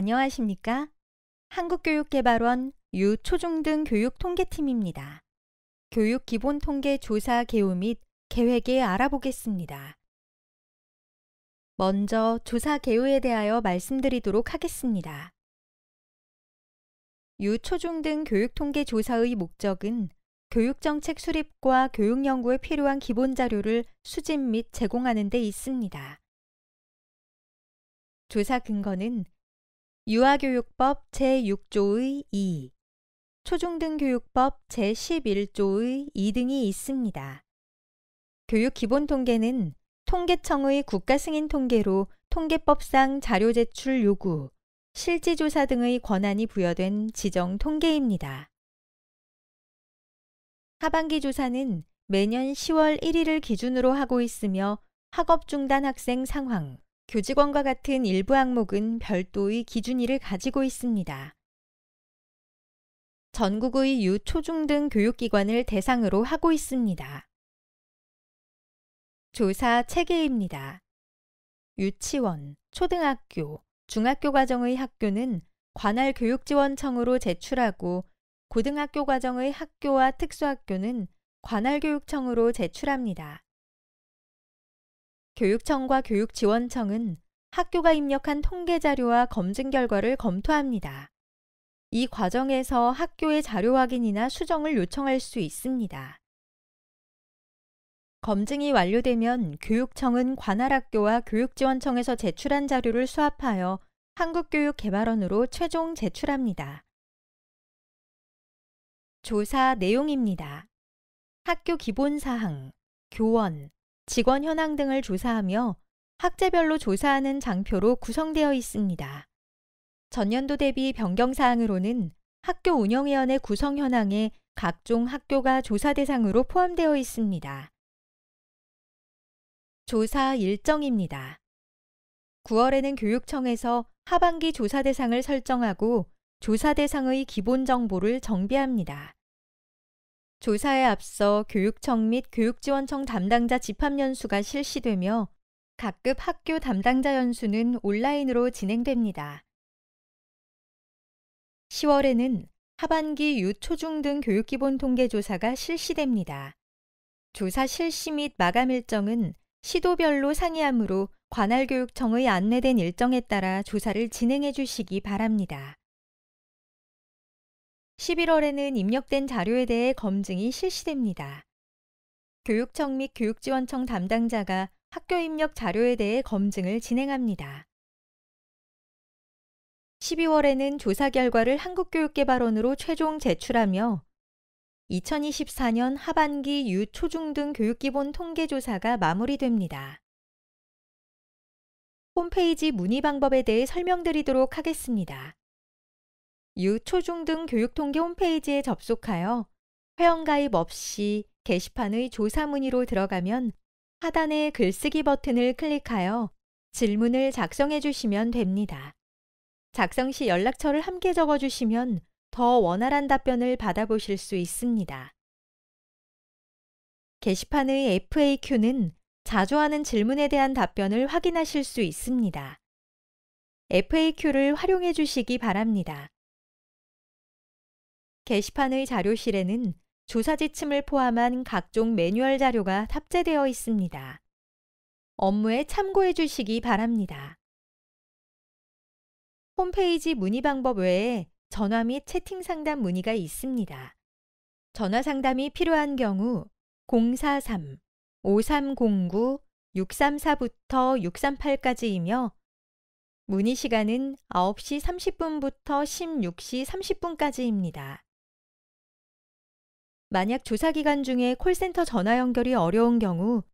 안녕하십니까? 한국교육개발원 유초중등 교육 통계팀입니다. 교육 기본 통계 조사 개요 및 계획에 알아보겠습니다. 먼저 조사 개요에 대하여 말씀드리도록 하겠습니다. 유초중등 교육 통계 조사의 목적은 교육정책 수립과 교육연구에 필요한 기본 자료를 수집 및 제공하는 데 있습니다. 조사 근거는 유아교육법 제6조의 2, 초중등교육법 제11조의 2등이 있습니다. 교육기본통계는 통계청의 국가승인 통계로 통계법상 자료 제출 요구, 실지조사 등의 권한이 부여된 지정 통계입니다. 하반기 조사는 매년 10월 1일을 기준으로 하고 있으며 학업 중단 학생 상황, 교직원과 같은 일부 항목은 별도의 기준일을 가지고 있습니다. 전국의 유 초중등 교육기관을 대상으로 하고 있습니다. 조사 체계입니다. 유치원, 초등학교, 중학교 과정의 학교는 관할 교육지원청으로 제출하고 고등학교 과정의 학교와 특수학교는 관할교육청으로 제출합니다. 교육청과 교육지원청은 학교가 입력한 통계 자료와 검증 결과를 검토합니다. 이 과정에서 학교의 자료 확인이나 수정을 요청할 수 있습니다. 검증이 완료되면 교육청은 관할 학교와 교육지원청에서 제출한 자료를 수합하여 한국교육개발원으로 최종 제출합니다. 조사 내용입니다. 학교 기본 사항, 교원, 직원 현황 등을 조사하며 학제별로 조사하는 장표로 구성되어 있습니다. 전년도 대비 변경 사항으로는 학교 운영위원회 구성 현황에 각종 학교가 조사 대상으로 포함되어 있습니다. 조사 일정입니다. 9월에는 교육청에서 하반기 조사 대상을 설정하고 조사 대상의 기본 정보를 정비합니다. 조사에 앞서 교육청 및 교육지원청 담당자 집합연수가 실시되며 각급 학교 담당자 연수는 온라인으로 진행됩니다. 10월에는 하반기 유초중 등 교육기본 통계조사가 실시됩니다. 조사 실시 및 마감 일정은 시도별로 상의하므로 관할교육청의 안내된 일정에 따라 조사를 진행해 주시기 바랍니다. 11월에는 입력된 자료에 대해 검증이 실시됩니다. 교육청 및 교육지원청 담당자가 학교 입력 자료에 대해 검증을 진행합니다. 12월에는 조사 결과를 한국교육개발원으로 최종 제출하며 2024년 하반기 유초중등 교육기본 통계조사가 마무리됩니다. 홈페이지 문의 방법에 대해 설명드리도록 하겠습니다. 유초중등 교육통계 홈페이지에 접속하여 회원가입 없이 게시판의 조사 문의로 들어가면 하단의 글쓰기 버튼을 클릭하여 질문을 작성해 주시면 됩니다. 작성 시 연락처를 함께 적어 주시면 더 원활한 답변을 받아보실 수 있습니다. 게시판의 FAQ는 자주 하는 질문에 대한 답변을 확인하실 수 있습니다. FAQ를 활용해 주시기 바랍니다. 게시판의 자료실에는 조사 지침을 포함한 각종 매뉴얼 자료가 탑재되어 있습니다. 업무에 참고해 주시기 바랍니다. 홈페이지 문의 방법 외에 전화 및 채팅 상담 문의가 있습니다. 전화 상담이 필요한 경우 043-5309-634부터 638까지이며 문의 시간은 9시 30분부터 16시 30분까지입니다. 만약 조사 기간 중에 콜센터 전화 연결이 어려운 경우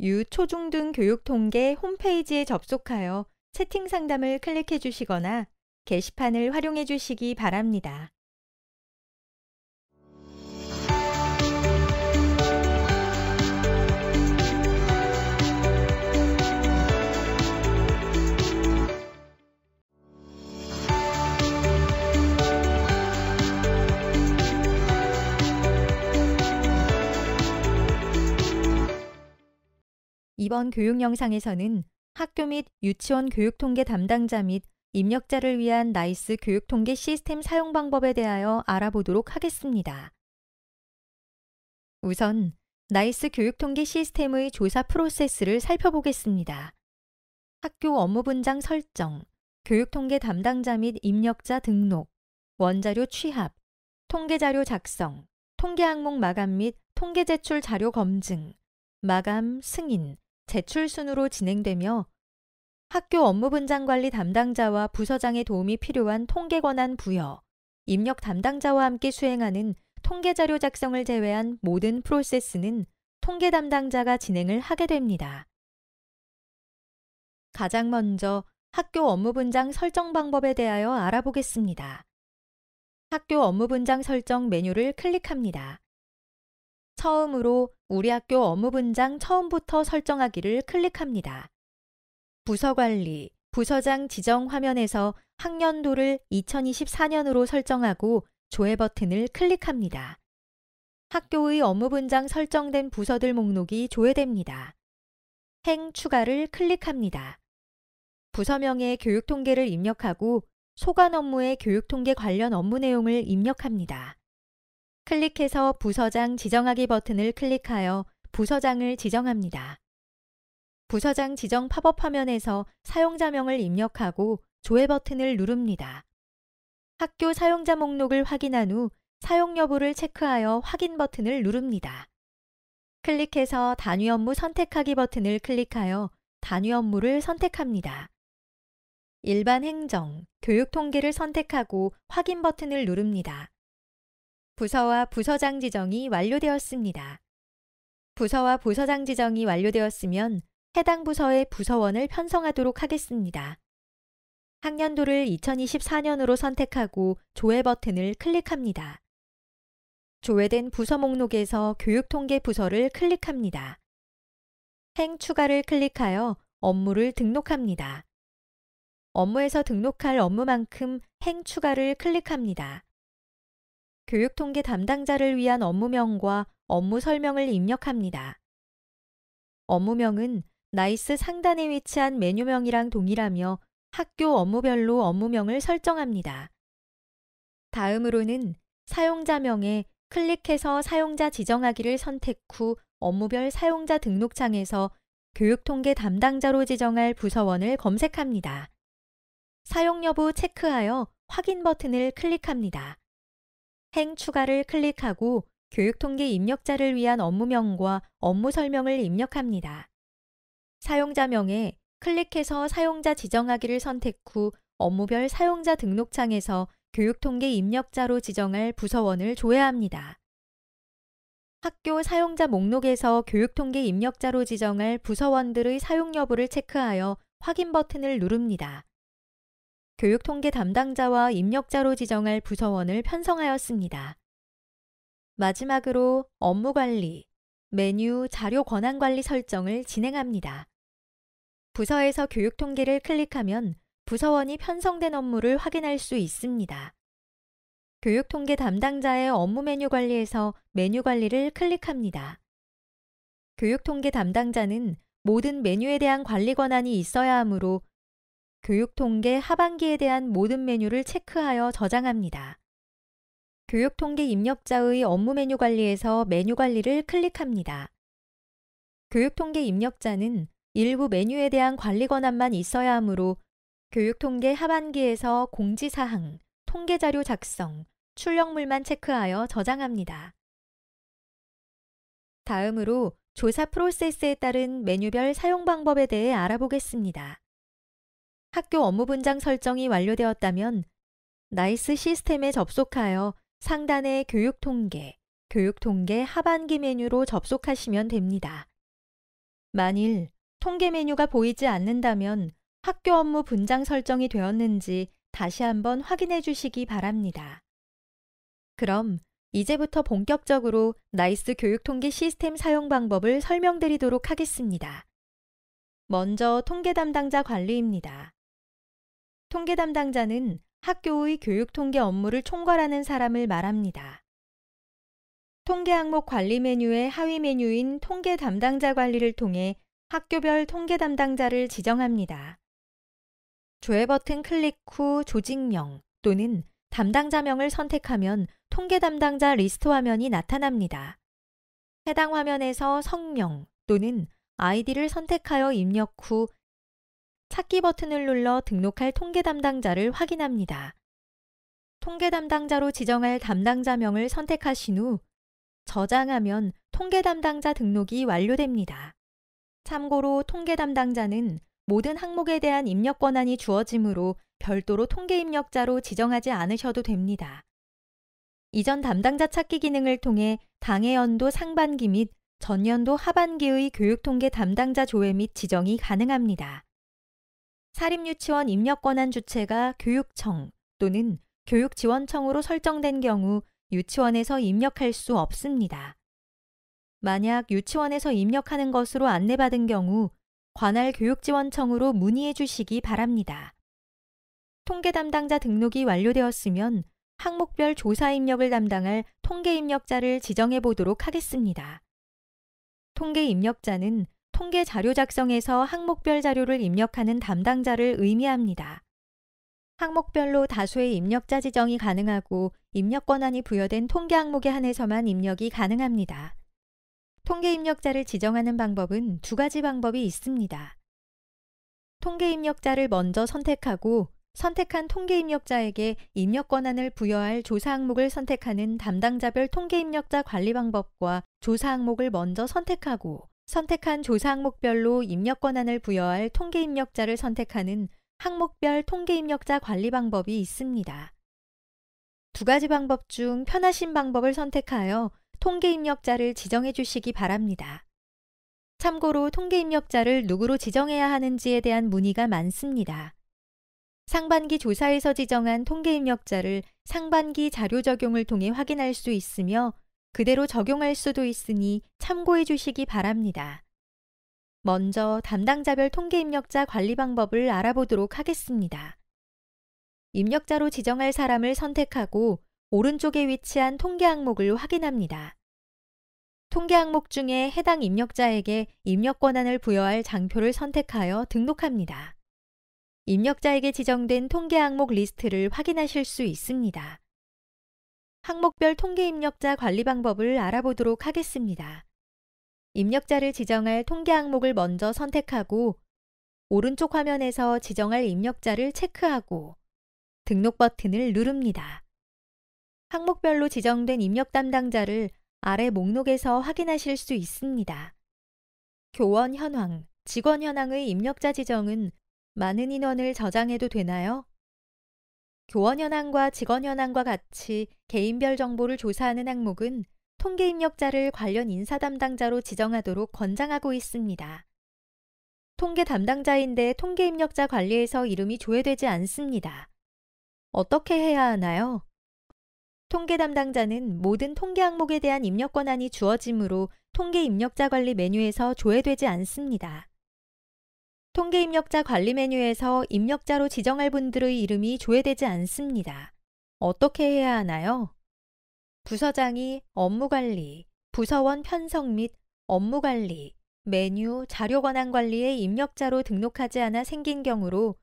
유 초중등 교육 통계 홈페이지에 접속하여 채팅 상담을 클릭해 주시거나 게시판을 활용해 주시기 바랍니다. 이번 교육 영상에서는 학교 및 유치원 교육 통계 담당자 및 입력자를 위한 나이스 교육 통계 시스템 사용 방법에 대하여 알아보도록 하겠습니다. 우선 나이스 교육 통계 시스템의 조사 프로세스를 살펴보겠습니다. 학교 업무 분장 설정, 교육 통계 담당자 및 입력자 등록, 원자료 취합, 통계 자료 작성, 통계 항목 마감 및 통계 제출 자료 검증, 마감 승인, 제출 순으로 진행되며 학교 업무 분장 관리 담당자와 부서장의 도움이 필요한 통계 권한 부여, 입력 담당자와 함께 수행하는 통계 자료 작성을 제외한 모든 프로세스는 통계 담당자가 진행을 하게 됩니다. 가장 먼저 학교 업무 분장 설정 방법에 대하여 알아보겠습니다. 학교 업무 분장 설정 메뉴를 클릭합니다. 처음으로 우리 학교 업무 분장 처음부터 설정하기를 클릭합니다. 부서 관리, 부서장 지정 화면에서 학년도를 2024년으로 설정하고 조회 버튼을 클릭합니다. 학교의 업무 분장 설정된 부서들 목록이 조회됩니다. 행 추가를 클릭합니다. 부서명의 교육 통계를 입력하고 소관 업무의 교육 통계 관련 업무 내용을 입력합니다. 클릭해서 부서장 지정하기 버튼을 클릭하여 부서장을 지정합니다. 부서장 지정 팝업 화면에서 사용자명을 입력하고 조회 버튼을 누릅니다. 학교 사용자 목록을 확인한 후 사용 여부를 체크하여 확인 버튼을 누릅니다. 클릭해서 단위 업무 선택하기 버튼을 클릭하여 단위 업무를 선택합니다. 일반 행정, 교육 통계를 선택하고 확인 버튼을 누릅니다. 부서와 부서장 지정이 완료되었습니다. 부서와 부서장 지정이 완료되었으면 해당 부서의 부서원을 편성하도록 하겠습니다. 학년도를 2024년으로 선택하고 조회 버튼을 클릭합니다. 조회된 부서 목록에서 교육통계 부서를 클릭합니다. 행 추가를 클릭하여 업무를 등록합니다. 업무에서 등록할 업무만큼 행 추가를 클릭합니다. 교육통계 담당자를 위한 업무명과 업무 설명을 입력합니다. 업무명은 나이스 상단에 위치한 메뉴명이랑 동일하며 학교 업무별로 업무명을 설정합니다. 다음으로는 사용자명에 클릭해서 사용자 지정하기를 선택 후 업무별 사용자 등록창에서 교육통계 담당자로 지정할 부서원을 검색합니다. 사용 여부 체크하여 확인 버튼을 클릭합니다. 행 추가를 클릭하고 교육통계 입력자를 위한 업무명과 업무 설명을 입력합니다. 사용자명에 클릭해서 사용자 지정하기를 선택 후 업무별 사용자 등록창에서 교육통계 입력자로 지정할 부서원을 조회합니다. 학교 사용자 목록에서 교육통계 입력자로 지정할 부서원들의 사용 여부를 체크하여 확인 버튼을 누릅니다. 교육통계 담당자와 입력자로 지정할 부서원을 편성하였습니다. 마지막으로 업무 관리, 메뉴 자료 권한 관리 설정을 진행합니다. 부서에서 교육 통계를 클릭하면 부서원이 편성된 업무를 확인할 수 있습니다. 교육 통계 담당자의 업무 메뉴 관리에서 메뉴 관리를 클릭합니다. 교육 통계 담당자는 모든 메뉴에 대한 관리 권한이 있어야 하므로 교육통계 하반기에 대한 모든 메뉴를 체크하여 저장합니다. 교육통계 입력자의 업무 메뉴 관리에서 메뉴 관리를 클릭합니다. 교육통계 입력자는 일부 메뉴에 대한 관리 권한만 있어야 하므로 교육통계 하반기에서 공지사항, 통계자료 작성, 출력물만 체크하여 저장합니다. 다음으로 조사 프로세스에 따른 메뉴별 사용 방법에 대해 알아보겠습니다. 학교 업무 분장 설정이 완료되었다면 나이스 시스템에 접속하여 상단의 교육 통계, 교육 통계 하반기 메뉴로 접속하시면 됩니다. 만일 통계 메뉴가 보이지 않는다면 학교 업무 분장 설정이 되었는지 다시 한번 확인해 주시기 바랍니다. 그럼 이제부터 본격적으로 나이스 교육 통계 시스템 사용 방법을 설명드리도록 하겠습니다. 먼저 통계 담당자 관리입니다. 통계 담당자는 학교의 교육 통계 업무를 총괄하는 사람을 말합니다. 통계 항목 관리 메뉴의 하위 메뉴인 통계 담당자 관리를 통해 학교별 통계 담당자를 지정합니다. 조회 버튼 클릭 후 조직명 또는 담당자명을 선택하면 통계 담당자 리스트 화면이 나타납니다. 해당 화면에서 성명 또는 아이디를 선택하여 입력 후 찾기 버튼을 눌러 등록할 통계 담당자를 확인합니다. 통계 담당자로 지정할 담당자명을 선택하신 후 저장하면 통계 담당자 등록이 완료됩니다. 참고로 통계 담당자는 모든 항목에 대한 입력 권한이 주어지므로 별도로 통계 입력자로 지정하지 않으셔도 됩니다. 이전 담당자 찾기 기능을 통해 당해 연도 상반기 및 전년도 하반기의 교육통계 담당자 조회 및 지정이 가능합니다. 사립유치원 입력 권한 주체가 교육청 또는 교육지원청으로 설정된 경우 유치원에서 입력할 수 없습니다. 만약 유치원에서 입력하는 것으로 안내받은 경우 관할 교육지원청으로 문의해 주시기 바랍니다. 통계 담당자 등록이 완료되었으면 항목별 조사 입력을 담당할 통계 입력자를 지정해 보도록 하겠습니다. 통계 입력자는 통계 자료 작성에서 항목별 자료를 입력하는 담당자를 의미합니다. 항목별로 다수의 입력자 지정이 가능하고 입력 권한이 부여된 통계 항목에 한해서만 입력이 가능합니다. 통계 입력자를 지정하는 방법은 두 가지 방법이 있습니다. 통계 입력자를 먼저 선택하고 선택한 통계 입력자에게 입력 권한을 부여할 조사 항목을 선택하는 담당자별 통계 입력자 관리 방법과 조사 항목을 먼저 선택하고 선택한 조사 항목별로 입력 권한을 부여할 통계 입력자를 선택하는 항목별 통계 입력자 관리 방법이 있습니다. 두 가지 방법 중 편하신 방법을 선택하여 통계 입력자를 지정해 주시기 바랍니다. 참고로 통계 입력자를 누구로 지정해야 하는지에 대한 문의가 많습니다. 상반기 조사에서 지정한 통계 입력자를 상반기 자료 적용을 통해 확인할 수 있으며 그대로 적용할 수도 있으니 참고해 주시기 바랍니다. 먼저 담당자별 통계 입력자 관리 방법을 알아보도록 하겠습니다. 입력자로 지정할 사람을 선택하고 오른쪽에 위치한 통계 항목을 확인합니다. 통계 항목 중에 해당 입력자에게 입력 권한을 부여할 장표를 선택하여 등록합니다. 입력자에게 지정된 통계 항목 리스트를 확인하실 수 있습니다. 항목별 통계 입력자 관리 방법을 알아보도록 하겠습니다. 입력자를 지정할 통계 항목을 먼저 선택하고 오른쪽 화면에서 지정할 입력자를 체크하고 등록 버튼을 누릅니다. 항목별로 지정된 입력 담당자를 아래 목록에서 확인하실 수 있습니다. 교원 현황, 직원 현황의 입력자 지정은 많은 인원을 저장해도 되나요? 교원 현황과 직원 현황과 같이 개인별 정보를 조사하는 항목은 통계 입력자를 관련 인사 담당자로 지정하도록 권장하고 있습니다. 통계 담당자인데 통계 입력자 관리에서 이름이 조회되지 않습니다. 어떻게 해야 하나요? 통계 담당자는 모든 통계 항목에 대한 입력 권한이 주어지므로 통계 입력자 관리 메뉴에서 조회되지 않습니다. 통계 입력자 관리 메뉴에서 입력자로 지정할 분들의 이름이 조회되지 않습니다. 어떻게 해야 하나요? 부서장이 업무관리, 부서원 편성 및 업무관리, 메뉴, 자료 권한 관리에 입력자로 등록하지 않아 생긴 경우로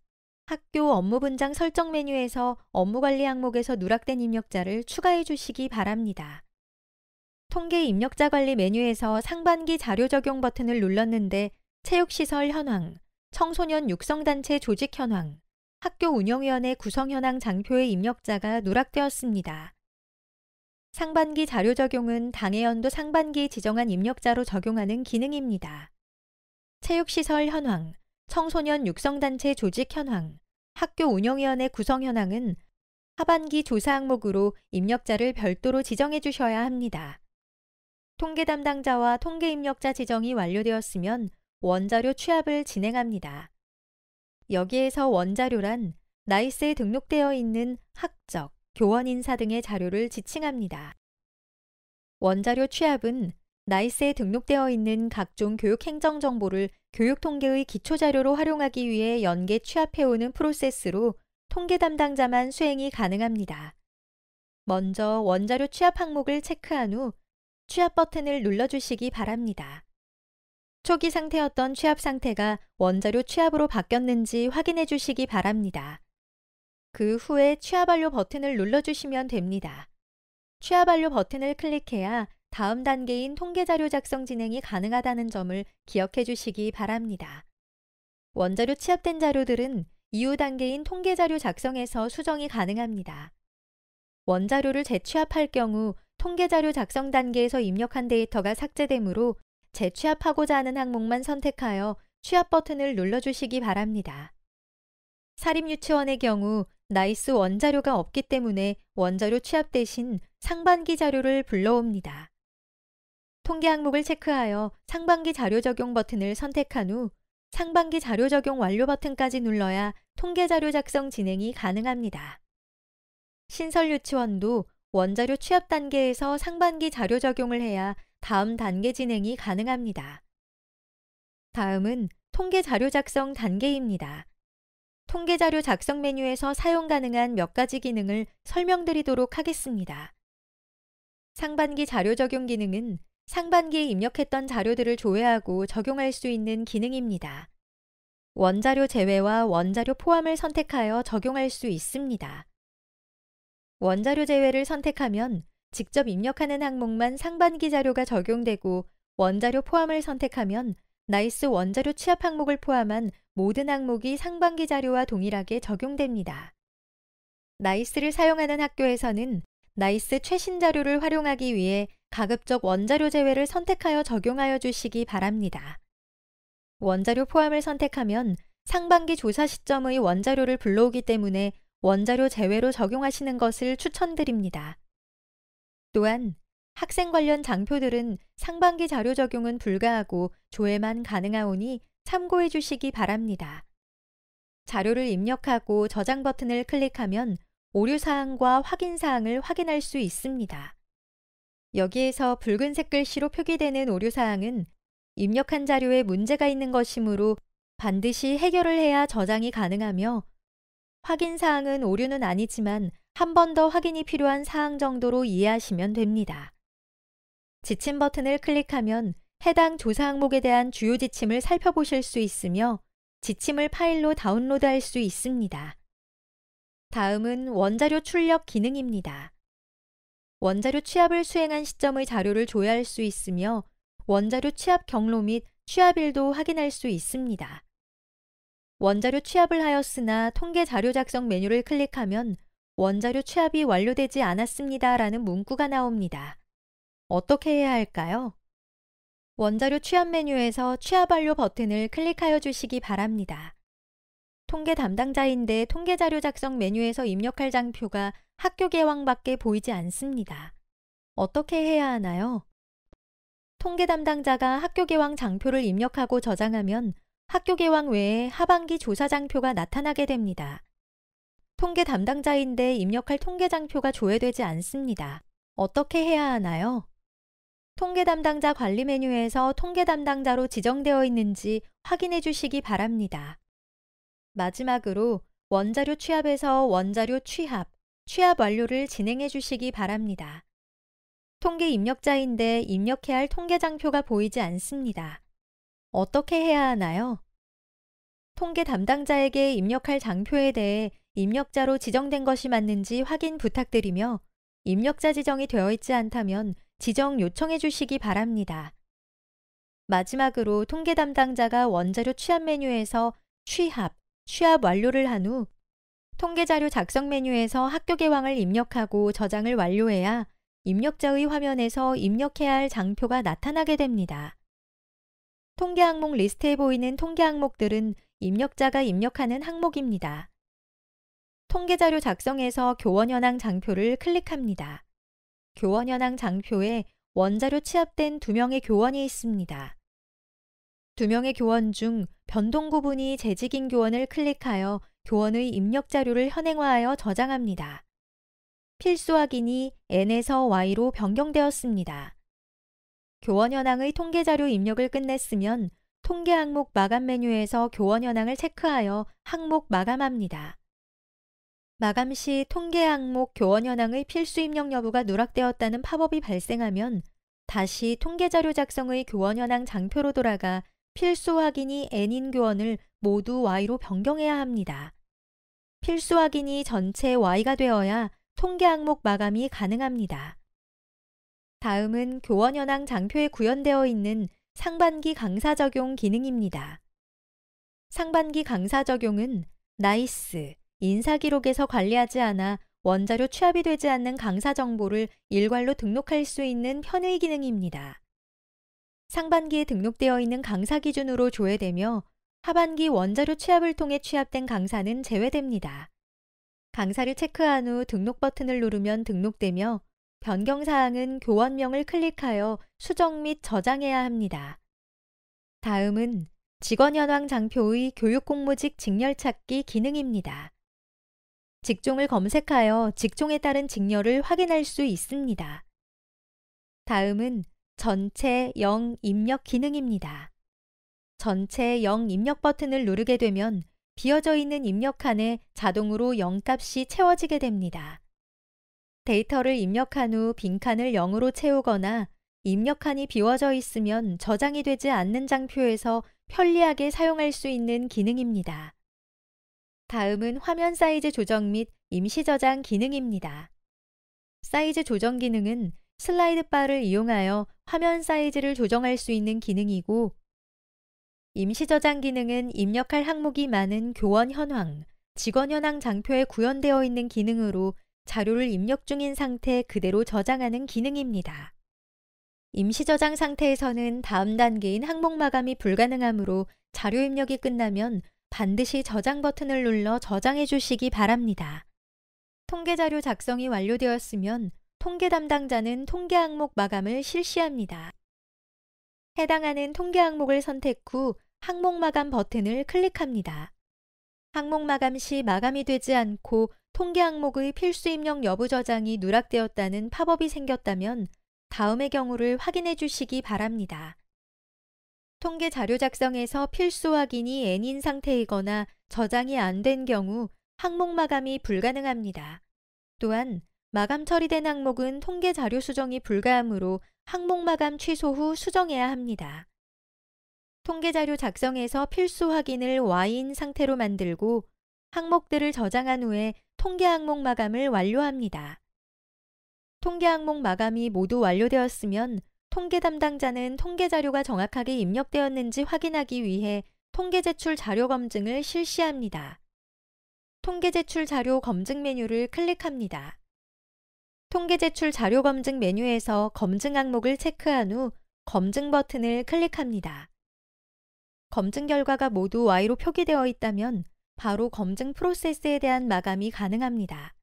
학교 업무 분장 설정 메뉴에서 업무 관리 항목에서 누락된 입력자를 추가해 주시기 바랍니다. 통계 입력자 관리 메뉴에서 상반기 자료 적용 버튼을 눌렀는데 체육시설 현황, 청소년 육성단체 조직 현황, 학교 운영위원회 구성 현황 장표의 입력자가 누락되었습니다. 상반기 자료 적용은 당해 연도 상반기 지정한 입력자로 적용하는 기능입니다. 체육시설 현황, 청소년 육성단체 조직 현황, 학교 운영위원회 구성 현황은 하반기 조사 항목으로 입력자를 별도로 지정해 주셔야 합니다. 통계 담당자와 통계 입력자 지정이 완료되었으면 원자료 취합을 진행합니다. 여기에서 원자료란 나이스에 등록되어 있는 학적, 교원 인사 등의 자료를 지칭합니다. 원자료 취합은 나이스에 등록되어 있는 각종 교육 행정 정보를 교육 통계의 기초 자료로 활용하기 위해 연계 취합해오는 프로세스로 통계 담당자만 수행이 가능합니다. 먼저 원자료 취합 항목을 체크한 후 취합 버튼을 눌러주시기 바랍니다. 초기 상태였던 취압 상태가 원자료 취압으로 바뀌었는지 확인해 주시기 바랍니다. 그 후에 취압 완료 버튼을 눌러주시면 됩니다. 취합 완료 버튼을 클릭해야 다음 단계인 통계자료 작성 진행이 가능하다는 점을 기억해 주시기 바랍니다. 원자료 취합된 자료들은 이후 단계인 통계자료 작성에서 수정이 가능합니다. 원자료를 재취합할 경우 통계자료 작성 단계에서 입력한 데이터가 삭제되므로 재취합하고자 하는 항목만 선택하여 취합 버튼을 눌러주시기 바랍니다. 사립유치원의 경우 나이스 원자료가 없기 때문에 원자료 취합 대신 상반기 자료를 불러옵니다. 통계 항목을 체크하여 상반기 자료 적용 버튼을 선택한 후 상반기 자료 적용 완료 버튼까지 눌러야 통계 자료 작성 진행이 가능합니다. 신설 유치원도 원자료 취합 단계에서 상반기 자료 적용을 해야 다음 단계 진행이 가능합니다. 다음은 통계 자료 작성 단계입니다. 통계 자료 작성 메뉴에서 사용 가능한 몇 가지 기능을 설명드리도록 하겠습니다. 상반기 자료 적용 기능은 상반기에 입력했던 자료들을 조회하고 적용할 수 있는 기능입니다. 원자료 제외와 원자료 포함을 선택하여 적용할 수 있습니다. 원자료 제외를 선택하면 직접 입력하는 항목만 상반기 자료가 적용되고 원자료 포함을 선택하면 나이스 원자료 취합 항목을 포함한 모든 항목이 상반기 자료와 동일하게 적용됩니다. 나이스를 사용하는 학교에서는 나이스 최신 자료를 활용하기 위해 가급적 원자료 제외를 선택하여 적용하여 주시기 바랍니다. 원자료 포함을 선택하면 상반기 조사 시점의 원자료를 불러오기 때문에 원자료 제외로 적용하시는 것을 추천드립니다. 또한 학생 관련 장표들은 상반기 자료 적용은 불가하고 조회만 가능하오니 참고해 주시기 바랍니다. 자료를 입력하고 저장 버튼을 클릭하면 오류사항과 확인사항을 확인할 수 있습니다. 여기에서 붉은색 글씨로 표기되는 오류사항은 입력한 자료에 문제가 있는 것이므로 반드시 해결을 해야 저장이 가능하며 확인사항은 오류는 아니지만 한번더 확인이 필요한 사항 정도로 이해하시면 됩니다. 지침 버튼을 클릭하면 해당 조사 항목에 대한 주요 지침을 살펴보실 수 있으며 지침을 파일로 다운로드할 수 있습니다. 다음은 원자료 출력 기능입니다. 원자료 취합을 수행한 시점의 자료를 조회할 수 있으며 원자료 취합 경로 및 취합일도 확인할 수 있습니다. 원자료 취합을 하였으나 통계 자료 작성 메뉴를 클릭하면 원자료 취합이 완료되지 않았습니다. 라는 문구가 나옵니다. 어떻게 해야 할까요? 원자료 취합 메뉴에서 취합 완료 버튼을 클릭하여 주시기 바랍니다. 통계 담당자인데 통계 자료 작성 메뉴에서 입력할 장표가 학교 개왕밖에 보이지 않습니다. 어떻게 해야 하나요? 통계 담당자가 학교 개왕 장표를 입력하고 저장하면 학교 개왕 외에 하반기 조사 장표가 나타나게 됩니다. 통계 담당자인데 입력할 통계장표가 조회되지 않습니다. 어떻게 해야 하나요? 통계 담당자 관리 메뉴에서 통계 담당자로 지정되어 있는지 확인해 주시기 바랍니다. 마지막으로 원자료 취합에서 원자료 취합, 취합 완료를 진행해 주시기 바랍니다. 통계 입력자인데 입력해야 할 통계장표가 보이지 않습니다. 어떻게 해야 하나요? 통계 담당자에게 입력할 장표에 대해 입력자로 지정된 것이 맞는지 확인 부탁드리며 입력자 지정이 되어 있지 않다면 지정 요청해 주시기 바랍니다. 마지막으로 통계 담당자가 원자료 취합 메뉴에서 취합, 취합 완료를 한 후 통계 자료 작성 메뉴에서 학교 개왕을 입력하고 저장을 완료해야 입력자의 화면에서 입력해야 할 장표가 나타나게 됩니다. 통계 항목 리스트에 보이는 통계 항목들은 입력자가 입력하는 항목입니다. 통계자료 작성에서 교원 현황 장표를 클릭합니다. 교원 현황 장표에 원자료 취합된 두 명의 교원이 있습니다. 두 명의 교원 중 변동 구분이 재직인 교원을 클릭하여 교원의 입력 자료를 현행화하여 저장합니다. 필수 확인이 N에서 Y로 변경되었습니다. 교원 현황의 통계 자료 입력을 끝냈으면 통계 항목 마감 메뉴에서 교원 현황을 체크하여 항목 마감합니다. 마감 시 통계 항목 교원 현황의 필수 입력 여부가 누락되었다는 팝업이 발생하면 다시 통계자료 작성의 교원 현황 장표로 돌아가 필수 확인이 N인 교원을 모두 Y로 변경해야 합니다. 필수 확인이 전체 Y가 되어야 통계 항목 마감이 가능합니다. 다음은 교원 현황 장표에 구현되어 있는 상반기 강사 적용 기능입니다. 상반기 강사 적용은 나이스, 인사기록에서 관리하지 않아 원자료 취합이 되지 않는 강사 정보를 일괄로 등록할 수 있는 현의 기능입니다. 상반기에 등록되어 있는 강사 기준으로 조회되며 하반기 원자료 취합을 통해 취합된 강사는 제외됩니다. 강사를 체크한 후 등록 버튼을 누르면 등록되며 변경 사항은 교원명을 클릭하여 수정 및 저장해야 합니다. 다음은 직원현황 장표의 교육공무직 직렬찾기 기능입니다. 직종을 검색하여 직종에 따른 직렬을 확인할 수 있습니다. 다음은 전체 영 입력 기능입니다. 전체 영 입력 버튼을 누르게 되면 비어져 있는 입력칸에 자동으로 0값이 채워지게 됩니다. 데이터를 입력한 후 빈칸을 0으로 채우거나 입력칸이 비워져 있으면 저장이 되지 않는 장표에서 편리하게 사용할 수 있는 기능입니다. 다음은 화면 사이즈 조정 및 임시 저장 기능입니다. 사이즈 조정 기능은 슬라이드 바를 이용하여 화면 사이즈를 조정할 수 있는 기능이고 임시 저장 기능은 입력할 항목이 많은 교원 현황, 직원 현황 장표에 구현되어 있는 기능으로 자료를 입력 중인 상태 그대로 저장하는 기능입니다. 임시 저장 상태에서는 다음 단계인 항목 마감이 불가능하므로 자료 입력이 끝나면 반드시 저장 버튼을 눌러 저장해 주시기 바랍니다. 통계자료 작성이 완료되었으면 통계 담당자는 통계 항목 마감을 실시합니다. 해당하는 통계 항목을 선택 후 항목 마감 버튼을 클릭합니다. 항목 마감 시 마감이 되지 않고 통계 항목의 필수 입력 여부 저장이 누락되었다는 팝업이 생겼다면 다음의 경우를 확인해 주시기 바랍니다. 통계 자료 작성에서 필수 확인이 N인 상태이거나 저장이 안 된 경우 항목 마감이 불가능합니다. 또한 마감 처리된 항목은 통계 자료 수정이 불가하므로 항목 마감 취소 후 수정해야 합니다. 통계 자료 작성에서 필수 확인을 Y인 상태로 만들고 항목들을 저장한 후에 통계 항목 마감을 완료합니다. 통계 항목 마감이 모두 완료되었으면 통계 담당자는 통계 자료가 정확하게 입력되었는지 확인하기 위해 통계 제출 자료 검증을 실시합니다. 통계 제출 자료 검증 메뉴를 클릭합니다. 통계 제출 자료 검증 메뉴에서 검증 항목을 체크한 후 검증 버튼을 클릭합니다. 검증 결과가 모두 Y로 표기되어 있다면 바로 검증 프로세스에 대한 마감이 가능합니다.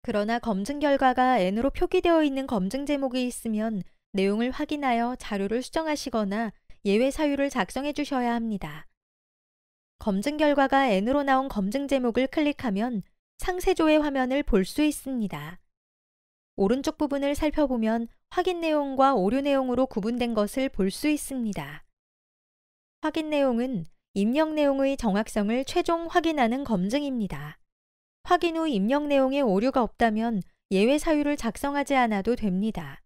그러나 검증 결과가 N으로 표기되어 있는 검증 제목이 있으면 내용을 확인하여 자료를 수정하시거나 예외 사유를 작성해 주셔야 합니다. 검증 결과가 N으로 나온 검증 제목을 클릭하면 상세조회 화면을 볼 수 있습니다. 오른쪽 부분을 살펴보면 확인 내용과 오류 내용으로 구분된 것을 볼 수 있습니다. 확인 내용은 입력 내용의 정확성을 최종 확인하는 검증입니다. 확인 후 입력 내용에 오류가 없다면 예외 사유를 작성하지 않아도 됩니다.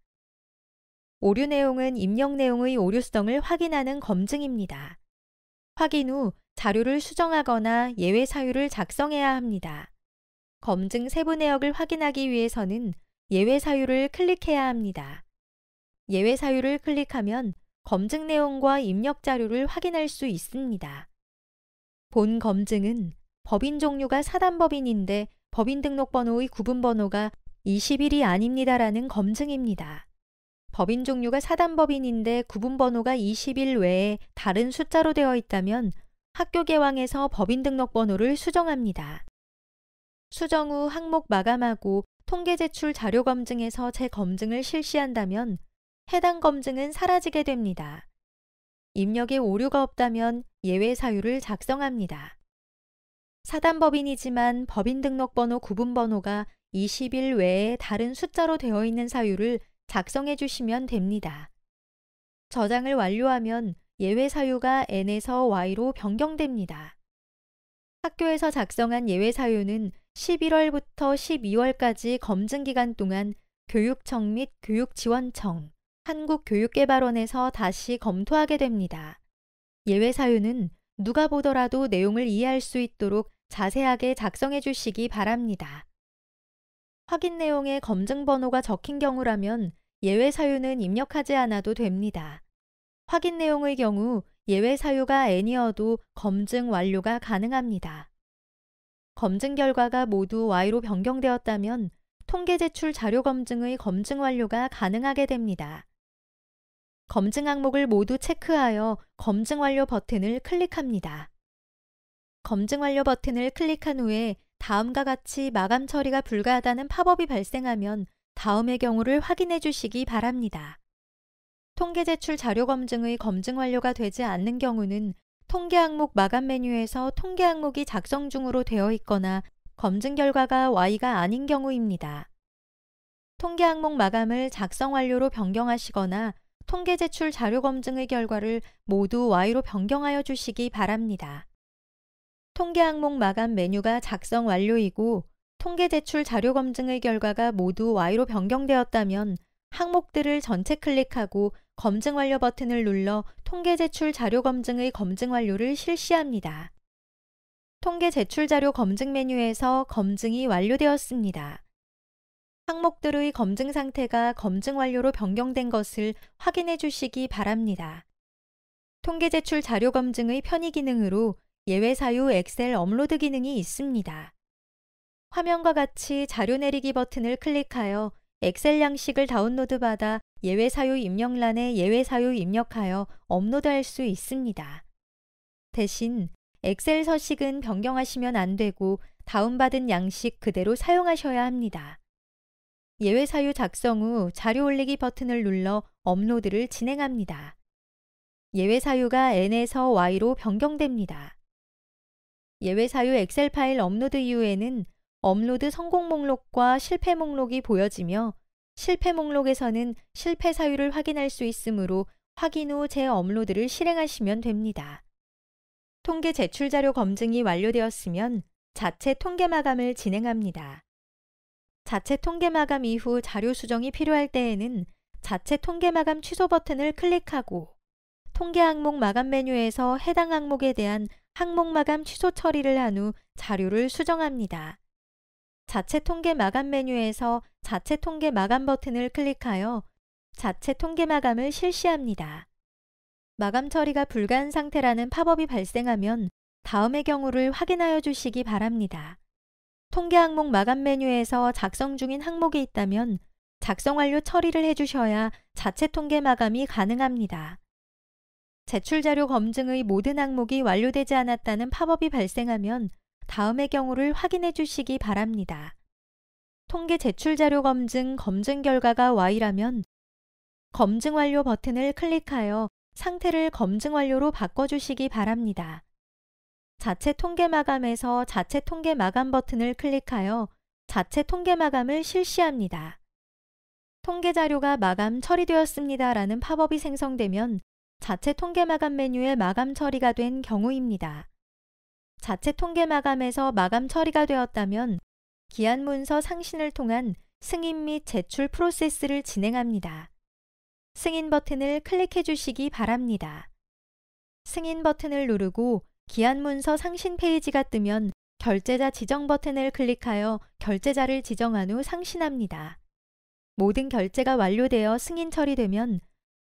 오류 내용은 입력 내용의 오류성을 확인하는 검증입니다. 확인 후 자료를 수정하거나 예외 사유를 작성해야 합니다. 검증 세부 내역을 확인하기 위해서는 예외 사유를 클릭해야 합니다. 예외 사유를 클릭하면 검증 내용과 입력 자료를 확인할 수 있습니다. 본 검증은 법인 종류가 사단법인인데 법인등록번호의 구분번호가 21이 아닙니다라는 검증입니다. 법인 종류가 사단법인인데 구분번호가 21 외에 다른 숫자로 되어 있다면 학교 개왕에서 법인 등록번호를 수정합니다. 수정 후 항목 마감하고 통계 제출 자료 검증에서 재검증을 실시한다면 해당 검증은 사라지게 됩니다. 입력에 오류가 없다면 예외 사유를 작성합니다. 사단법인이지만 법인 등록번호 구분번호가 2 0일 외에 다른 숫자로 되어 있는 사유를 작성해 주시면 됩니다. 저장을 완료하면 예외 사유가 N에서 Y로 변경됩니다. 학교에서 작성한 예외 사유는 11월부터 12월까지 검증 기간 동안 교육청 및 교육지원청, 한국교육개발원에서 다시 검토하게 됩니다. 예외 사유는 누가 보더라도 내용을 이해할 수 있도록 자세하게 작성해 주시기 바랍니다. 확인 내용에 검증 번호가 적힌 경우라면 예외 사유는 입력하지 않아도 됩니다. 확인 내용의 경우 예외 사유가 N이어도 검증 완료가 가능합니다. 검증 결과가 모두 Y로 변경되었다면 통계 제출 자료 검증의 검증 완료가 가능하게 됩니다. 검증 항목을 모두 체크하여 검증 완료 버튼을 클릭합니다. 검증 완료 버튼을 클릭한 후에 다음과 같이 마감 처리가 불가하다는 팝업이 발생하면 다음의 경우를 확인해 주시기 바랍니다. 통계 제출 자료 검증의 검증 완료가 되지 않는 경우는 통계 항목 마감 메뉴에서 통계 항목이 작성 중으로 되어 있거나 검증 결과가 Y가 아닌 경우입니다. 통계 항목 마감을 작성 완료로 변경하시거나 통계 제출 자료 검증의 결과를 모두 Y로 변경하여 주시기 바랍니다. 통계 항목 마감 메뉴가 작성 완료이고 통계 제출 자료 검증의 결과가 모두 Y로 변경되었다면 항목들을 전체 클릭하고 검증 완료 버튼을 눌러 통계 제출 자료 검증의 검증 완료를 실시합니다. 통계 제출 자료 검증 메뉴에서 검증이 완료되었습니다. 항목들의 검증 상태가 검증 완료로 변경된 것을 확인해 주시기 바랍니다. 통계 제출 자료 검증의 편의 기능으로 예외사유 엑셀 업로드 기능이 있습니다. 화면과 같이 자료 내리기 버튼을 클릭하여 엑셀 양식을 다운로드 받아 예외사유 입력란에 예외사유 입력하여 업로드할 수 있습니다. 대신 엑셀 서식은 변경하시면 안 되고 다운받은 양식 그대로 사용하셔야 합니다. 예외사유 작성 후 자료 올리기 버튼을 눌러 업로드를 진행합니다. 예외사유가 N에서 Y로 변경됩니다. 예외 사유 엑셀 파일 업로드 이후에는 업로드 성공 목록과 실패 목록이 보여지며 실패 목록에서는 실패 사유를 확인할 수 있으므로 확인 후 재업로드를 실행하시면 됩니다. 통계 제출 자료 검증이 완료되었으면 자체 통계 마감을 진행합니다. 자체 통계 마감 이후 자료 수정이 필요할 때에는 자체 통계 마감 취소 버튼을 클릭하고 통계 항목 마감 메뉴에서 해당 항목에 대한 항목 마감 취소 처리를 한 후 자료를 수정합니다. 자체 통계 마감 메뉴에서 자체 통계 마감 버튼을 클릭하여 자체 통계 마감을 실시합니다. 마감 처리가 불가한 상태라는 팝업이 발생하면 다음의 경우를 확인하여 주시기 바랍니다. 통계 항목 마감 메뉴에서 작성 중인 항목이 있다면 작성 완료 처리를 해주셔야 자체 통계 마감이 가능합니다. 제출자료 검증의 모든 항목이 완료되지 않았다는 팝업이 발생하면 다음의 경우를 확인해 주시기 바랍니다. 통계 제출자료 검증 검증 결과가 Y라면 검증 완료 버튼을 클릭하여 상태를 검증 완료로 바꿔주시기 바랍니다. 자체 통계 마감에서 자체 통계 마감 버튼을 클릭하여 자체 통계 마감을 실시합니다. 통계 자료가 마감 처리되었습니다라는 팝업이 생성되면 자체 통계 마감 메뉴의 마감 처리가 된 경우입니다. 자체 통계 마감에서 마감 처리가 되었다면 기한 문서 상신을 통한 승인 및 제출 프로세스를 진행합니다. 승인 버튼을 클릭해 주시기 바랍니다. 승인 버튼을 누르고 기한 문서 상신 페이지가 뜨면 결제자 지정 버튼을 클릭하여 결제자를 지정한 후 상신합니다. 모든 결제가 완료되어 승인 처리되면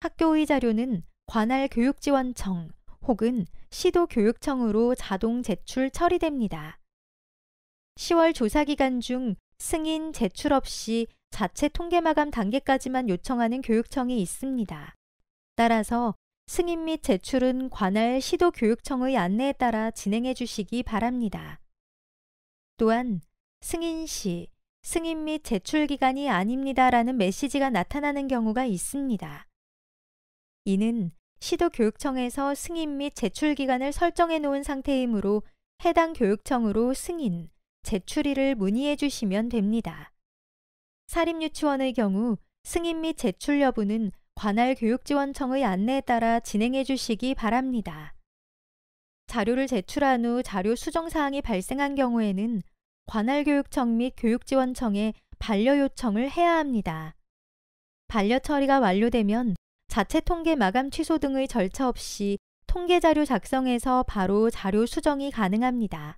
학교의 자료는 관할 교육지원청 혹은 시도교육청으로 자동 제출 처리됩니다. 10월 조사기간 중 승인 제출 없이 자체 통계 마감 단계까지만 요청하는 교육청이 있습니다. 따라서 승인 및 제출은 관할 시도교육청의 안내에 따라 진행해 주시기 바랍니다. 또한 승인 시 승인 및 제출 기간이 아닙니다라는 메시지가 나타나는 경우가 있습니다. 이는 시도교육청에서 승인 및 제출 기간을 설정해 놓은 상태이므로 해당 교육청으로 승인, 제출일을 문의해 주시면 됩니다. 사립유치원의 경우 승인 및 제출 여부는 관할 교육지원청의 안내에 따라 진행해 주시기 바랍니다. 자료를 제출한 후 자료 수정 사항이 발생한 경우에는 관할 교육청 및 교육지원청에 반려 요청을 해야 합니다. 반려 처리가 완료되면 자체 통계 마감 취소 등의 절차 없이 통계 자료 작성에서 바로 자료 수정이 가능합니다.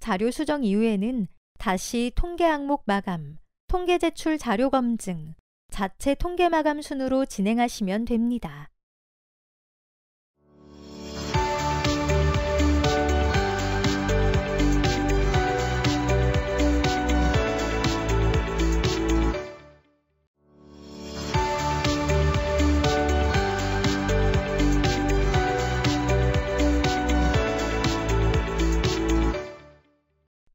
자료 수정 이후에는 다시 통계 항목 마감, 통계 제출 자료 검증, 자체 통계 마감 순으로 진행하시면 됩니다.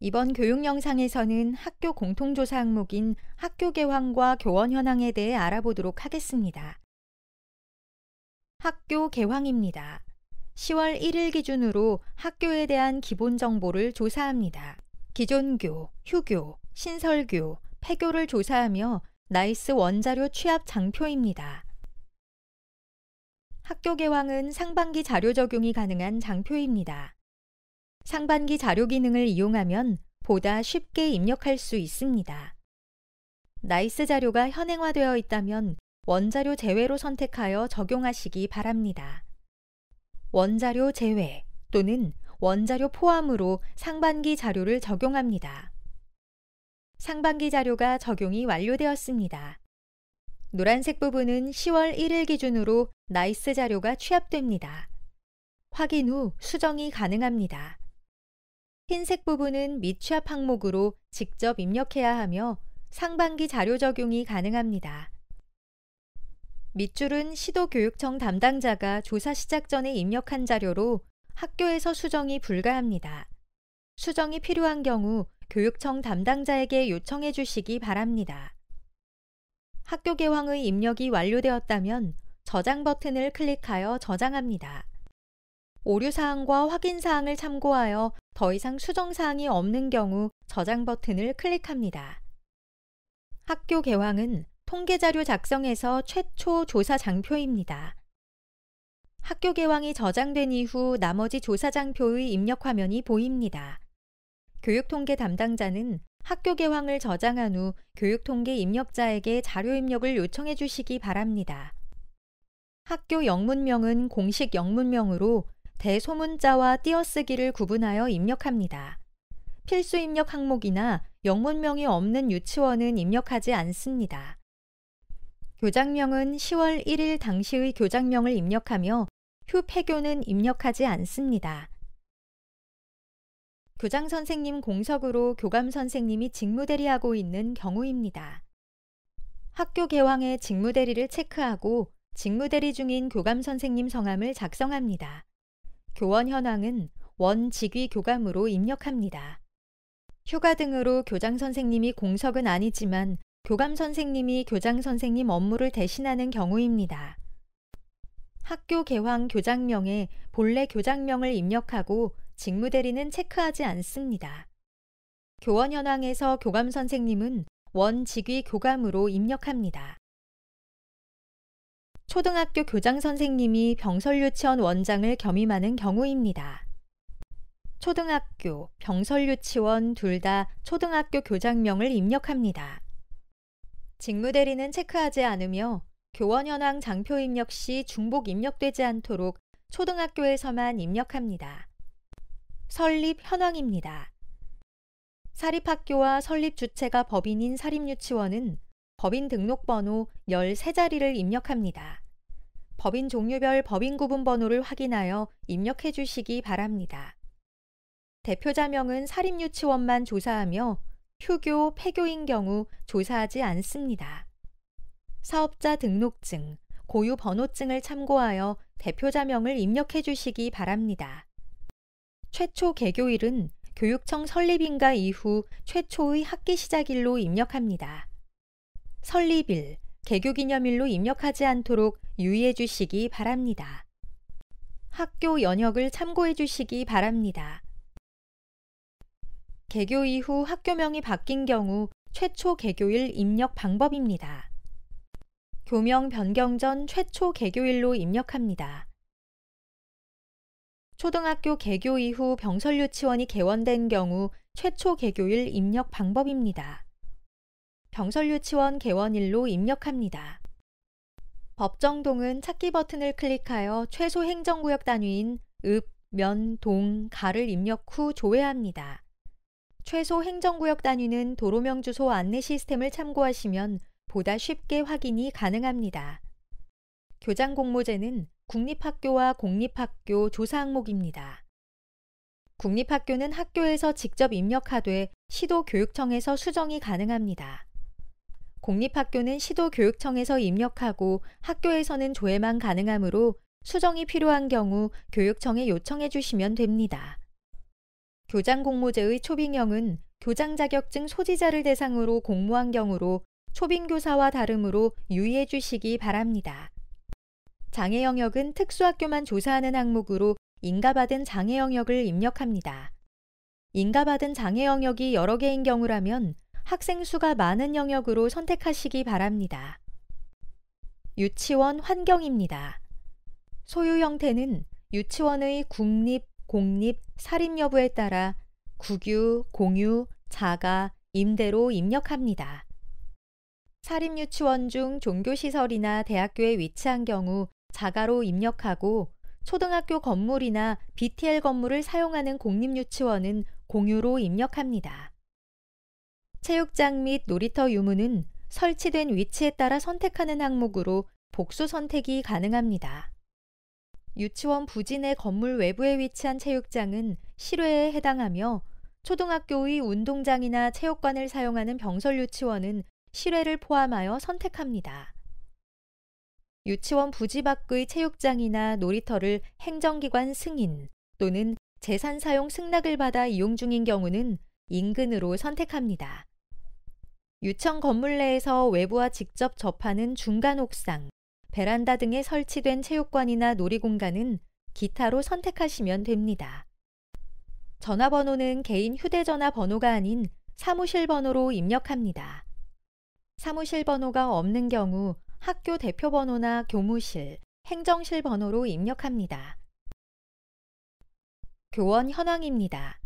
이번 교육 영상에서는 학교 공통조사 항목인 학교 개황과 교원 현황에 대해 알아보도록 하겠습니다. 학교 개황입니다. 10월 1일 기준으로 학교에 대한 기본 정보를 조사합니다. 기존교, 휴교, 신설교, 폐교를 조사하며 나이스 원자료 취합 장표입니다. 학교 개황은 상반기 자료 적용이 가능한 장표입니다. 상반기 자료 기능을 이용하면 보다 쉽게 입력할 수 있습니다. 나이스 자료가 현행화되어 있다면 원자료 제외로 선택하여 적용하시기 바랍니다. 원자료 제외 또는 원자료 포함으로 상반기 자료를 적용합니다. 상반기 자료가 적용이 완료되었습니다. 노란색 부분은 10월 1일 기준으로 나이스 자료가 취합됩니다. 확인 후 수정이 가능합니다. 흰색 부분은 미취합 항목으로 직접 입력해야 하며 상반기 자료 적용이 가능합니다. 밑줄은 시도교육청 담당자가 조사 시작 전에 입력한 자료로 학교에서 수정이 불가합니다. 수정이 필요한 경우 교육청 담당자에게 요청해 주시기 바랍니다. 학교 개황의 입력이 완료되었다면 저장 버튼을 클릭하여 저장합니다. 오류사항과 확인사항을 참고하여 더 이상 수정사항이 없는 경우 저장 버튼을 클릭합니다. 학교 개황은 통계자료 작성에서 최초 조사 장표입니다. 학교 개황이 저장된 이후 나머지 조사 장표의 입력 화면이 보입니다. 교육통계 담당자는 학교 개황을 저장한 후 교육통계 입력자에게 자료 입력을 요청해 주시기 바랍니다. 학교 영문명은 공식 영문명으로 대소문자와 띄어쓰기를 구분하여 입력합니다. 필수 입력 항목이나 영문명이 없는 유치원은 입력하지 않습니다. 교장명은 10월 1일 당시의 교장명을 입력하며 휴폐교는 입력하지 않습니다. 교장 선생님 공석으로 교감 선생님이 직무대리하고 있는 경우입니다. 학교 개왕의 직무대리를 체크하고 직무대리 중인 교감 선생님 성함을 작성합니다. 교원 현황은 원직위 교감으로 입력합니다. 휴가 등으로 교장 선생님이 공석은 아니지만 교감 선생님이 교장 선생님 업무를 대신하는 경우입니다. 학교 개황 교장명에 본래 교장명을 입력하고 직무대리는 체크하지 않습니다. 교원 현황에서 교감 선생님은 원직위 교감으로 입력합니다. 초등학교 교장 선생님이 병설유치원 원장을 겸임하는 경우입니다. 초등학교, 병설유치원 둘 다 초등학교 교장명을 입력합니다. 직무 대리는 체크하지 않으며 교원 현황 장표 입력 시 중복 입력되지 않도록 초등학교에서만 입력합니다. 설립 현황입니다. 사립학교와 설립 주체가 법인인 사립유치원은 법인 등록번호 13자리를 입력합니다. 법인 종류별 법인 구분 번호를 확인하여 입력해 주시기 바랍니다. 대표자명은 사립유치원만 조사하며 휴교, 폐교인 경우 조사하지 않습니다. 사업자 등록증, 고유 번호증을 참고하여 대표자명을 입력해 주시기 바랍니다. 최초 개교일은 교육청 설립인가 이후 최초의 학기 시작일로 입력합니다. 설립일, 개교기념일로 입력하지 않도록 유의해 주시기 바랍니다. 학교 연역을 참고해 주시기 바랍니다. 개교 이후 학교명이 바뀐 경우 최초 개교일 입력 방법입니다. 교명 변경 전 최초 개교일로 입력합니다. 초등학교 개교 이후 병설유치원이 개원된 경우 최초 개교일 입력 방법입니다. 병설유치원 개원일로 입력합니다. 법정동은 찾기 버튼을 클릭하여 최소 행정구역 단위인 읍, 면, 동, 가를 입력 후 조회합니다. 최소 행정구역 단위는 도로명 주소 안내 시스템을 참고하시면 보다 쉽게 확인이 가능합니다. 교장 공모제는 국립학교와 공립학교 조사 항목입니다. 국립학교는 학교에서 직접 입력하되 시도교육청에서 수정이 가능합니다. 공립학교는 시도교육청에서 입력하고 학교에서는 조회만 가능하므로 수정이 필요한 경우 교육청에 요청해 주시면 됩니다. 교장 공모제의 초빙형은 교장 자격증 소지자를 대상으로 공모한 경우로 초빙교사와 다름으로 유의해 주시기 바랍니다. 장애 영역은 특수학교만 조사하는 항목으로 인가받은 장애 영역을 입력합니다. 인가받은 장애 영역이 여러 개인 경우라면 학생 수가 많은 영역으로 선택하시기 바랍니다. 유치원 환경입니다. 소유 형태는 유치원의 국립, 공립, 사립 여부에 따라 국유, 공유, 자가, 임대로 입력합니다. 사립유치원 중 종교시설이나 대학교에 위치한 경우 자가로 입력하고 초등학교 건물이나 BTL 건물을 사용하는 공립유치원은 공유로 입력합니다. 체육장 및 놀이터 유무는 설치된 위치에 따라 선택하는 항목으로 복수 선택이 가능합니다. 유치원 부진의 건물 외부에 위치한 체육장은 실외에 해당하며 초등학교의 운동장이나 체육관을 사용하는 병설 유치원은 실외를 포함하여 선택합니다. 유치원 부지 밖의 체육장이나 놀이터를 행정기관 승인 또는 재산 사용 승낙을 받아 이용 중인 경우는 인근으로 선택합니다. 유청 건물 내에서 외부와 직접 접하는 중간 옥상, 베란다 등에 설치된 체육관이나 놀이공간은 기타로 선택하시면 됩니다. 전화번호는 개인 휴대전화 번호가 아닌 사무실 번호로 입력합니다. 사무실 번호가 없는 경우 학교 대표 번호나 교무실, 행정실 번호로 입력합니다. 교원 현황입니다.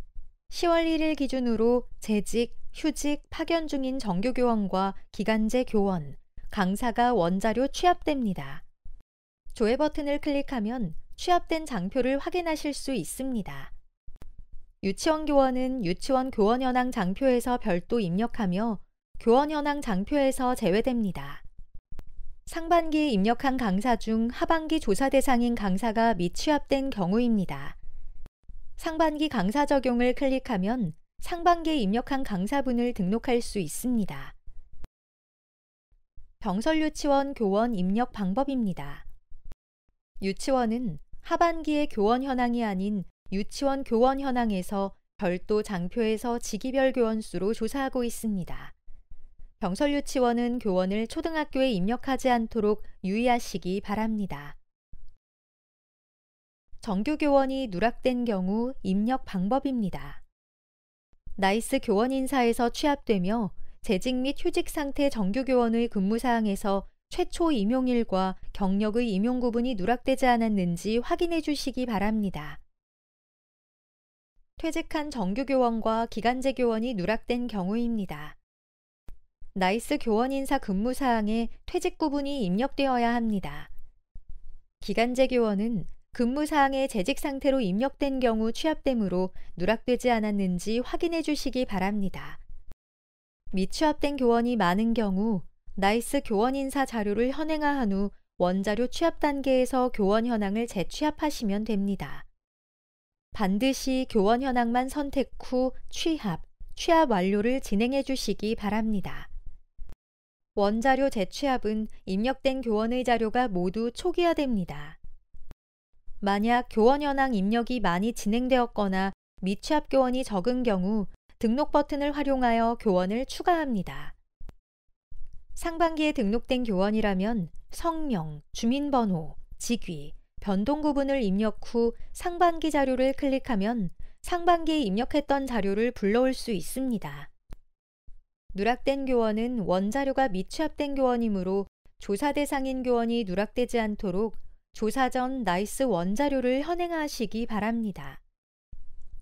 10월 1일 기준으로 재직, 휴직, 파견 중인 정규교원과 기간제 교원, 강사가 원자료 취합됩니다. 조회 버튼을 클릭하면 취합된 장표를 확인하실 수 있습니다. 유치원 교원은 유치원 교원 현황 장표에서 별도 입력하며 교원 현황 장표에서 제외됩니다. 상반기 입력한 강사 중 하반기 조사 대상인 강사가 미 취합된 경우입니다. 상반기 강사 적용을 클릭하면 상반기에 입력한 강사분을 등록할 수 있습니다. 병설유치원 교원 입력 방법입니다. 유치원은 하반기에 교원 현황이 아닌 유치원 교원 현황에서 별도 장표에서 지기별 교원수로 조사하고 있습니다. 병설유치원은 교원을 초등학교에 입력하지 않도록 유의하시기 바랍니다. 정규 교원이 누락된 경우 입력 방법입니다. 나이스 교원 인사에서 취합되며 재직 및 휴직 상태 정규 교원의 근무 사항에서 최초 임용일과 경력의 임용 구분이 누락되지 않았는지 확인해 주시기 바랍니다. 퇴직한 정규 교원과 기간제 교원이 누락된 경우입니다. 나이스 교원 인사 근무 사항에 퇴직 구분이 입력되어야 합니다. 기간제 교원은 근무사항에 재직 상태로 입력된 경우 취합됨으로 누락되지 않았는지 확인해 주시기 바랍니다. 미취합된 교원이 많은 경우 나이스 교원 인사 자료를 현행화한 후 원자료 취합 단계에서 교원 현황을 재취합하시면 됩니다. 반드시 교원 현황만 선택 후 취합, 취합 완료를 진행해 주시기 바랍니다. 원자료 재취합은 입력된 교원의 자료가 모두 초기화됩니다. 만약 교원 현황 입력이 많이 진행되었거나 미취합 교원이 적은 경우 등록 버튼을 활용하여 교원을 추가합니다. 상반기에 등록된 교원이라면 성명, 주민번호, 직위, 변동 구분을 입력 후 상반기 자료를 클릭하면 상반기에 입력했던 자료를 불러올 수 있습니다. 누락된 교원은 원자료가 미취합된 교원이므로 조사 대상인 교원이 누락되지 않도록 조사 전 나이스 원자료를 현행하시기 바랍니다.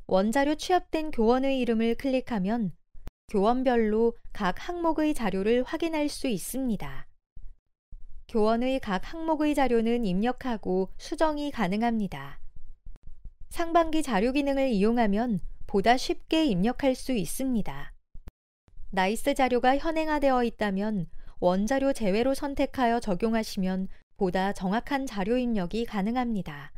원자료 취합된 교원의 이름을 클릭하면 교원별로 각 항목의 자료를 확인할 수 있습니다. 교원의 각 항목의 자료는 입력하고 수정이 가능합니다. 상반기 자료 기능을 이용하면 보다 쉽게 입력할 수 있습니다. 나이스 자료가 현행화되어 있다면 원자료 제외로 선택하여 적용하시면 보다 정확한 자료 입력이 가능합니다.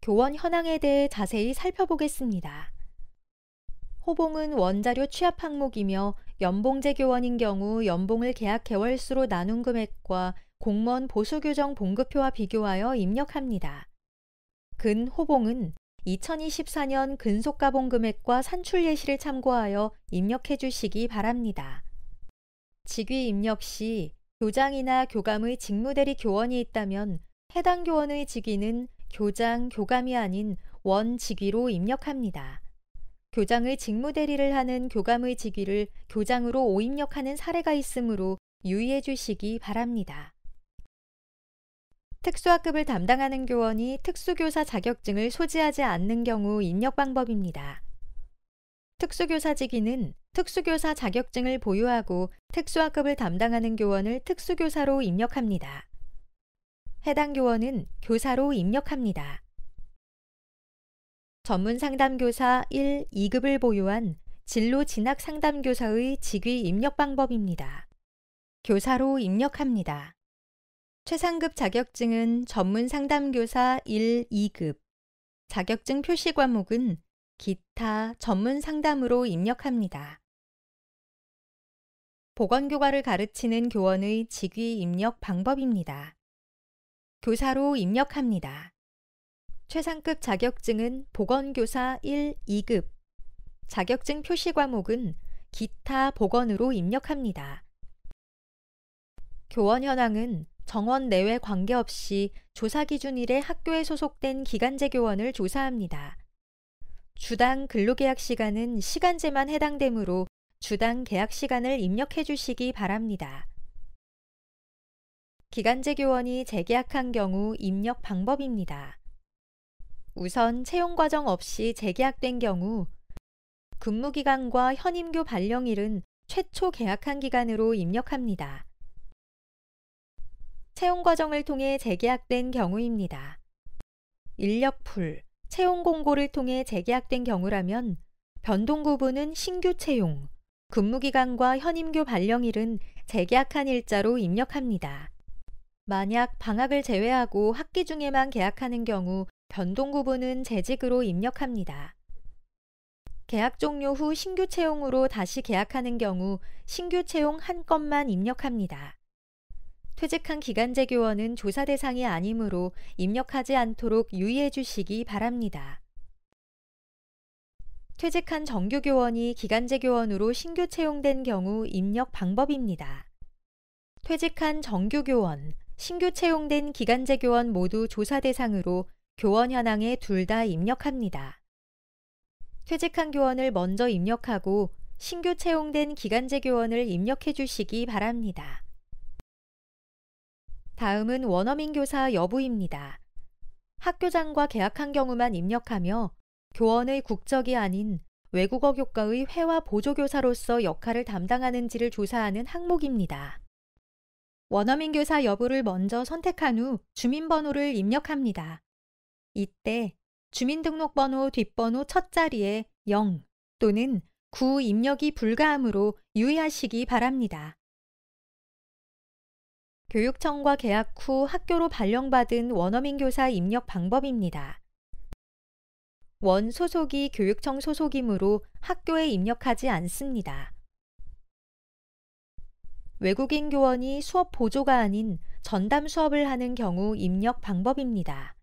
교원 현황에 대해 자세히 살펴보겠습니다. 호봉은 원자료 취합 항목이며 연봉제 교원인 경우 연봉을 계약 개월수로 나눈 금액과 공무원 보수교정 봉급표와 비교하여 입력합니다. 근 호봉은 2024년 근속가봉 금액과 산출 예시를 참고하여 입력해 주시기 바랍니다. 직위 입력 시 교장이나 교감의 직무대리 교원이 있다면 해당 교원의 직위는 교장, 교감이 아닌 원 직위로 입력합니다. 교장의 직무대리를 하는 교감의 직위를 교장으로 오입력하는 사례가 있으므로 유의해 주시기 바랍니다. 특수학급을 담당하는 교원이 특수교사 자격증을 소지하지 않는 경우 입력 방법입니다. 특수교사 직위는 특수교사 자격증을 보유하고 특수학급을 담당하는 교원을 특수교사로 입력합니다. 해당 교원은 교사로 입력합니다. 전문상담교사 1, 2급을 보유한 진로 진학 상담교사의 직위 입력 방법입니다. 교사로 입력합니다. 최상급 자격증은 전문 상담교사 1, 2급. 자격증 표시 과목은 기타 전문 상담으로 입력합니다. 보건교과를 가르치는 교원의 직위 입력 방법입니다. 교사로 입력합니다. 최상급 자격증은 보건교사 1, 2급. 자격증 표시 과목은 기타 보건으로 입력합니다. 교원 현황은 정원 내외 관계없이 조사 기준일에 학교에 소속된 기간제 교원을 조사합니다. 주당 근로계약 시간은 시간제만 해당되므로 주당 계약 시간을 입력해 주시기 바랍니다. 기간제 교원이 재계약한 경우 입력 방법입니다. 우선 채용 과정 없이 재계약된 경우 근무기간과 현임교 발령일은 최초 계약한 기간으로 입력합니다. 채용 과정을 통해 재계약된 경우입니다. 인력풀, 채용 공고를 통해 재계약된 경우라면 변동 구분은 신규 채용, 근무기간과 현임교 발령일은 재계약한 일자로 입력합니다. 만약 방학을 제외하고 학기 중에만 계약하는 경우 변동 구분은 재직으로 입력합니다. 계약 종료 후 신규 채용으로 다시 계약하는 경우 신규 채용 한 건만 입력합니다. 퇴직한 기간제 교원은 조사 대상이 아니므로 입력하지 않도록 유의해 주시기 바랍니다. 퇴직한 정규 교원이 기간제 교원으로 신규 채용된 경우 입력 방법입니다. 퇴직한 정규 교원, 신규 채용된 기간제 교원 모두 조사 대상으로 교원 현황에 둘 다 입력합니다. 퇴직한 교원을 먼저 입력하고 신규 채용된 기간제 교원을 입력해 주시기 바랍니다. 다음은 원어민 교사 여부입니다. 학교장과 계약한 경우만 입력하며 교원의 국적이 아닌 외국어 교과의 회화 보조교사로서 역할을 담당하는지를 조사하는 항목입니다. 원어민 교사 여부를 먼저 선택한 후 주민번호를 입력합니다. 이때 주민등록번호 뒷번호 첫 자리에 0 또는 9 입력이 불가함으로 유의하시기 바랍니다. 교육청과 계약 후 학교로 발령받은 원어민 교사 입력 방법입니다. 원 소속이 교육청 소속이므로 학교에 입력하지 않습니다. 외국인 교원이 수업 보조가 아닌 전담 수업을 하는 경우 입력 방법입니다.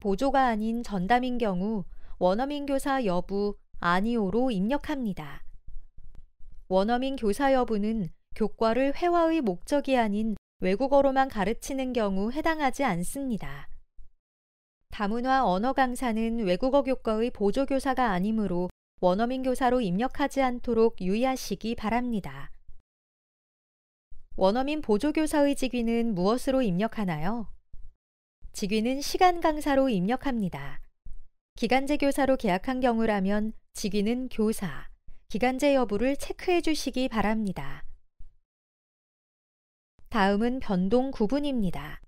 보조가 아닌 전담인 경우 원어민 교사 여부 아니오로 입력합니다. 원어민 교사 여부는 교과를 회화의 목적이 아닌 외국어로만 가르치는 경우 해당하지 않습니다. 다문화 언어 강사는 외국어 교과의 보조 교사가 아니므로 원어민 교사로 입력하지 않도록 유의하시기 바랍니다. 원어민 보조 교사의 직위는 무엇으로 입력하나요? 직위는 시간 강사로 입력합니다. 기간제 교사로 계약한 경우라면 직위는 교사, 기간제 여부를 체크해 주시기 바랍니다. 다음은 변동 구분입니다.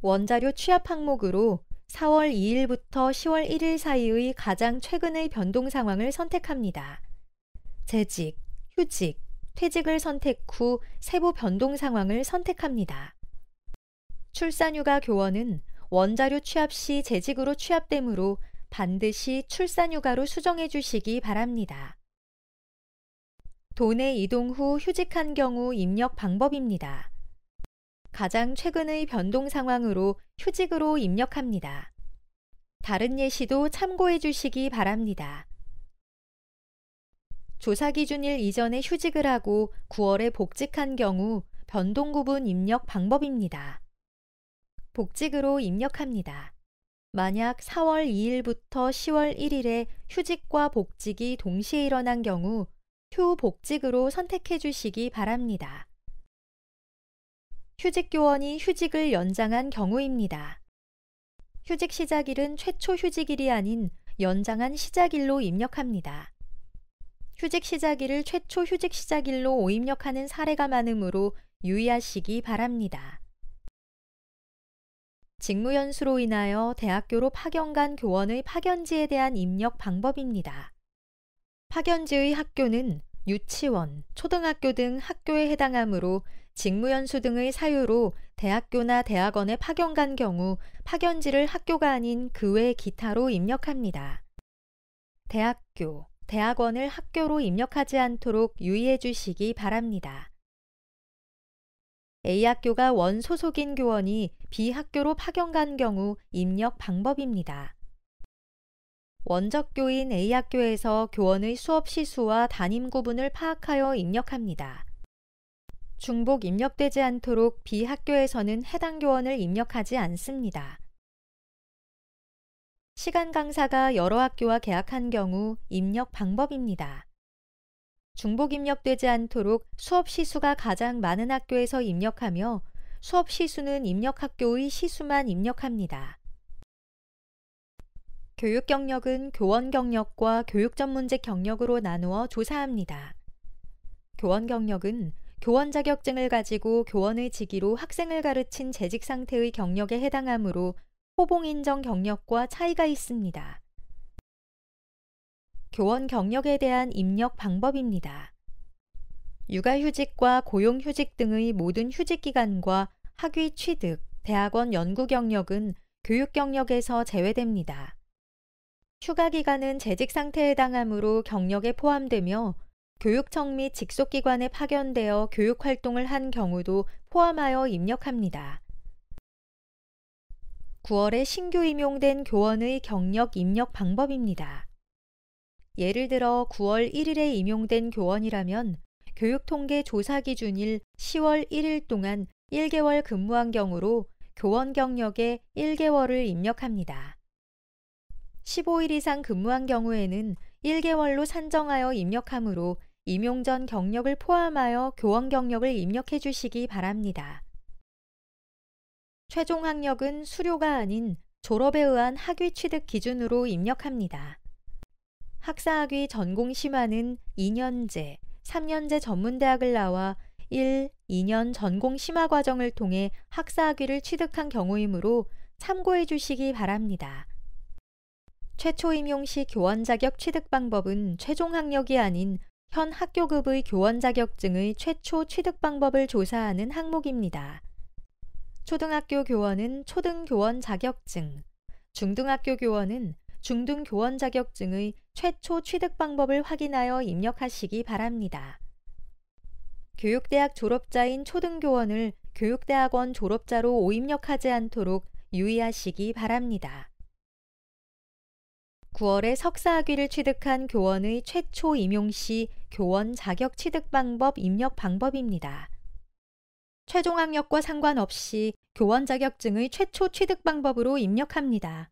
원자료 취합 항목으로 4월 2일부터 10월 1일 사이의 가장 최근의 변동 상황을 선택합니다. 재직, 휴직, 퇴직을 선택 후 세부 변동 상황을 선택합니다. 출산휴가 교원은 원자료 취합 시 재직으로 취합되므로 반드시 출산휴가로 수정해 주시기 바랍니다. 돈의 이동 후 휴직한 경우 입력 방법입니다. 가장 최근의 변동 상황으로 휴직으로 입력합니다. 다른 예시도 참고해 주시기 바랍니다. 조사 기준일 이전에 휴직을 하고 9월에 복직한 경우 변동 구분 입력 방법입니다. 복직으로 입력합니다. 만약 4월 2일부터 10월 1일에 휴직과 복직이 동시에 일어난 경우 휴 복직으로 선택해 주시기 바랍니다. 휴직교원이 휴직을 연장한 경우입니다. 휴직 시작일은 최초 휴직일이 아닌 연장한 시작일로 입력합니다. 휴직 시작일을 최초 휴직 시작일로 오입력하는 사례가 많으므로 유의하시기 바랍니다. 직무연수로 인하여 대학교로 파견 간 교원의 파견지에 대한 입력 방법입니다. 파견지의 학교는 유치원, 초등학교 등 학교에 해당하므로 직무연수 등의 사유로 대학교나 대학원에 파견 간 경우 파견지를 학교가 아닌 그 외 기타로 입력합니다. 대학교, 대학원을 학교로 입력하지 않도록 유의해 주시기 바랍니다. A학교가 원 소속인 교원이 B학교로 파견 간 경우 입력 방법입니다. 원적교인 A학교에서 교원의 수업 시수와 담임 구분을 파악하여 입력합니다. 중복 입력되지 않도록 B학교에서는 해당 교원을 입력하지 않습니다. 시간 강사가 여러 학교와 계약한 경우 입력 방법입니다. 중복 입력되지 않도록 수업 시수가 가장 많은 학교에서 입력하며 수업 시수는 입력 학교의 시수만 입력합니다. 교육 경력은 교원 경력과 교육 전문직 경력으로 나누어 조사합니다. 교원 경력은 교원 자격증을 가지고 교원의 직위로 학생을 가르친 재직 상태의 경력에 해당하므로 호봉 인정 경력과 차이가 있습니다. 교원 경력에 대한 입력 방법입니다. 육아휴직과 고용휴직 등의 모든 휴직기간과 학위 취득, 대학원 연구 경력은 교육 경력에서 제외됩니다. 휴가 기간은 재직 상태에 해당하므로 경력에 포함되며 교육청 및 직속기관에 파견되어 교육 활동을 한 경우도 포함하여 입력합니다. 9월에 신규 임용된 교원의 경력 입력 방법입니다. 예를 들어 9월 1일에 임용된 교원이라면 교육통계 조사 기준일 10월 1일 동안 1개월 근무한 경우로 교원 경력에 1개월을 입력합니다. 15일 이상 근무한 경우에는 1개월로 산정하여 입력하므로 임용 전 경력을 포함하여 교원 경력을 입력해 주시기 바랍니다. 최종 학력은 수료가 아닌 졸업에 의한 학위 취득 기준으로 입력합니다. 학사학위 전공 심화는 2년제, 3년제 전문대학을 나와 1, 2년 전공 심화 과정을 통해 학사학위를 취득한 경우이므로 참고해 주시기 바랍니다. 최초 임용 시 교원 자격 취득 방법은 최종 학력이 아닌 현 학교급의 교원 자격증의 최초 취득 방법을 조사하는 항목입니다. 초등학교 교원은 초등 교원 자격증, 중등학교 교원은 중등 교원 자격증의 최초 취득 방법을 확인하여 입력하시기 바랍니다. 교육대학 졸업자인 초등교원을 교육대학원 졸업자로 오입력하지 않도록 유의하시기 바랍니다. 9월에 석사학위를 취득한 교원의 최초 임용시 교원 자격 취득 방법 입력 방법입니다. 최종 학력과 상관없이 교원 자격증의 최초 취득 방법으로 입력합니다.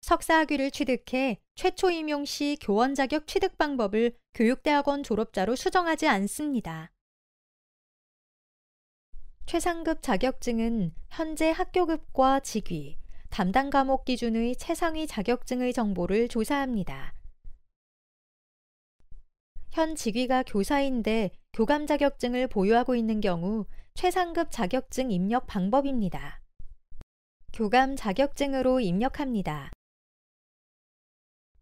석사학위를 취득해 최초 임용 시 교원 자격 취득 방법을 교육대학원 졸업자로 수정하지 않습니다. 최상급 자격증은 현재 학교급과 직위, 담당 과목 기준의 최상위 자격증의 정보를 조사합니다. 현 직위가 교사인데 교감 자격증을 보유하고 있는 경우 최상급 자격증 입력 방법입니다. 교감 자격증으로 입력합니다.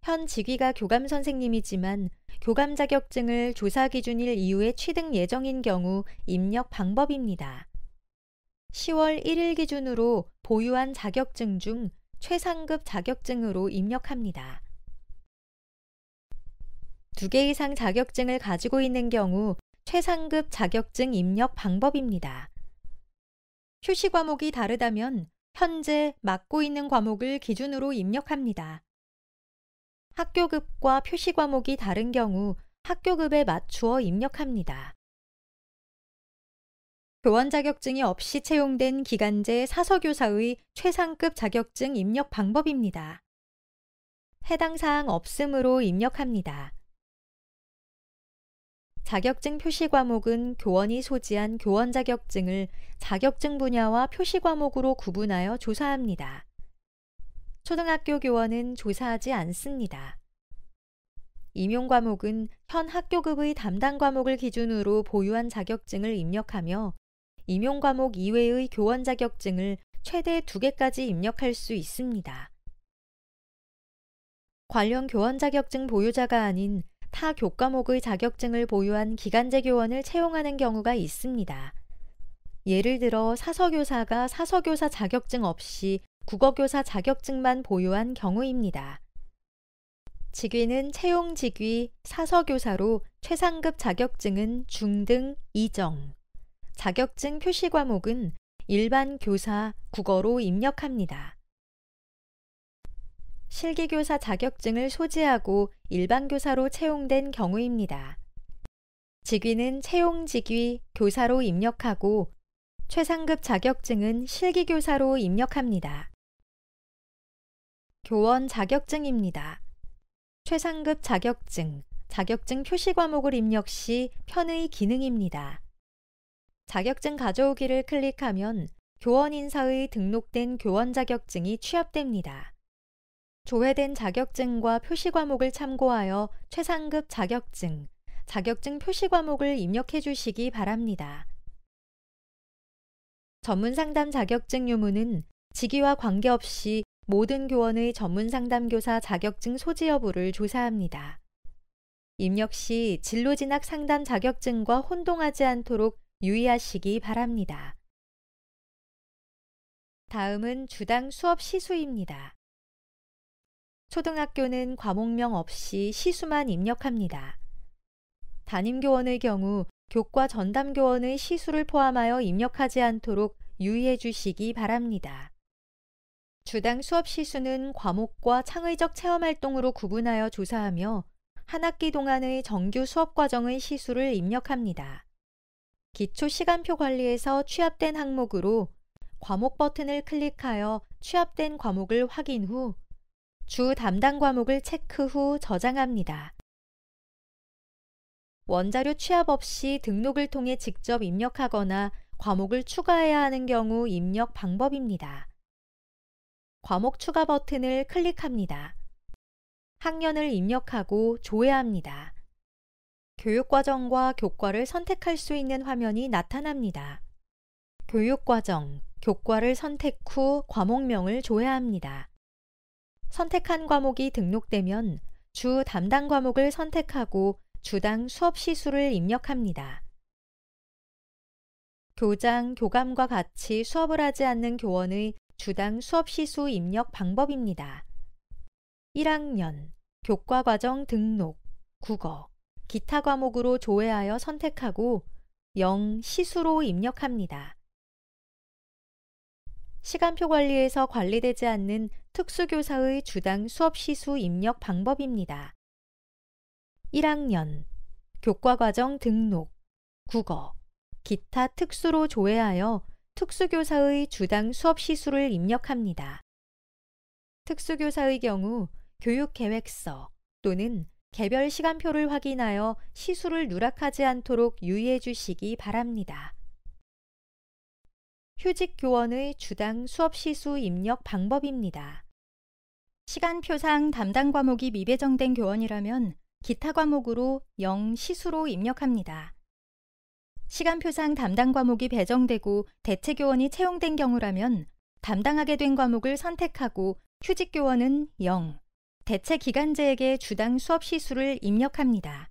현 직위가 교감 선생님이지만 교감 자격증을 조사 기준일 이후에 취득 예정인 경우 입력 방법입니다. 10월 1일 기준으로 보유한 자격증 중 최상급 자격증으로 입력합니다. 두 개 이상 자격증을 가지고 있는 경우 최상급 자격증 입력 방법입니다. 휴시 과목이 다르다면 현재 맡고 있는 과목을 기준으로 입력합니다. 학교급과 표시 과목이 다른 경우 학교급에 맞추어 입력합니다. 교원 자격증이 없이 채용된 기간제 사서교사의 최상급 자격증 입력 방법입니다. 해당 사항 없음으로 입력합니다. 자격증 표시 과목은 교원이 소지한 교원 자격증을 자격증 분야와 표시 과목으로 구분하여 조사합니다. 초등학교 교원은 조사하지 않습니다. 임용 과목은 현 학교급의 담당 과목을 기준으로 보유한 자격증을 입력하며 임용 과목 이외의 교원 자격증을 최대 2개까지 입력할 수 있습니다. 관련 교원 자격증 보유자가 아닌 타 교과목의 자격증을 보유한 기간제 교원을 채용하는 경우가 있습니다. 예를 들어 사서교사가 사서교사 자격증 없이 국어교사 자격증만 보유한 경우입니다. 직위는 채용 직위, 사서교사로 최상급 자격증은 중등, 이정. 자격증 표시 과목은 일반 교사 국어로 입력합니다. 실기교사 자격증을 소지하고 일반교사로 채용된 경우입니다. 직위는 채용직위 교사로 입력하고 최상급 자격증은 실기교사로 입력합니다. 교원 자격증입니다. 최상급 자격증, 자격증 표시 과목을 입력 시 편의 기능입니다. 자격증 가져오기를 클릭하면 교원 인사의 등록된 교원 자격증이 취합됩니다. 조회된 자격증과 표시 과목을 참고하여 최상급 자격증, 자격증 표시 과목을 입력해 주시기 바랍니다. 전문 상담 자격증 유무는 직위와 관계없이 모든 교원의 전문 상담교사 자격증 소지 여부를 조사합니다. 입력 시 진로 진학 상담 자격증과 혼동하지 않도록 유의하시기 바랍니다. 다음은 주당 수업 시수입니다. 초등학교는 과목명 없이 시수만 입력합니다. 담임교원의 경우 교과 전담교원의 시수를 포함하여 입력하지 않도록 유의해 주시기 바랍니다. 주당 수업 시수는 과목과 창의적 체험 활동으로 구분하여 조사하며 한 학기 동안의 정규 수업 과정의 시수를 입력합니다. 기초 시간표 관리에서 취합된 항목으로 과목 버튼을 클릭하여 취합된 과목을 확인 후 주 담당 과목을 체크 후 저장합니다. 원자료 취합 없이 등록을 통해 직접 입력하거나 과목을 추가해야 하는 경우 입력 방법입니다. 과목 추가 버튼을 클릭합니다. 학년을 입력하고 조회합니다. 교육과정과 교과를 선택할 수 있는 화면이 나타납니다. 교육과정, 교과를 선택 후 과목명을 조회합니다. 선택한 과목이 등록되면 주 담당 과목을 선택하고 주당 수업 시수를 입력합니다. 교장, 교감과 같이 수업을 하지 않는 교원의 주당 수업 시수 입력 방법입니다. 1학년, 교과과정 등록, 국어, 기타 과목으로 조회하여 선택하고 0 시수로 입력합니다. 시간표 관리에서 관리되지 않는 특수교사의 주당 수업 시수 입력 방법입니다. 1학년 교과과정 등록 국어 기타 특수로 조회하여 특수교사의 주당 수업 시수를 입력합니다. 특수교사의 경우 교육계획서 또는 개별 시간표를 확인하여 시술을 누락하지 않도록 유의해 주시기 바랍니다. 휴직 교원의 주당 수업 시수 입력 방법입니다. 시간표상 담당 과목이 미배정된 교원이라면 기타 과목으로 0 시수로 입력합니다. 시간표상 담당 과목이 배정되고 대체 교원이 채용된 경우라면 담당하게 된 과목을 선택하고 휴직 교원은 0, 대체 기간제에게 주당 수업 시수를 입력합니다.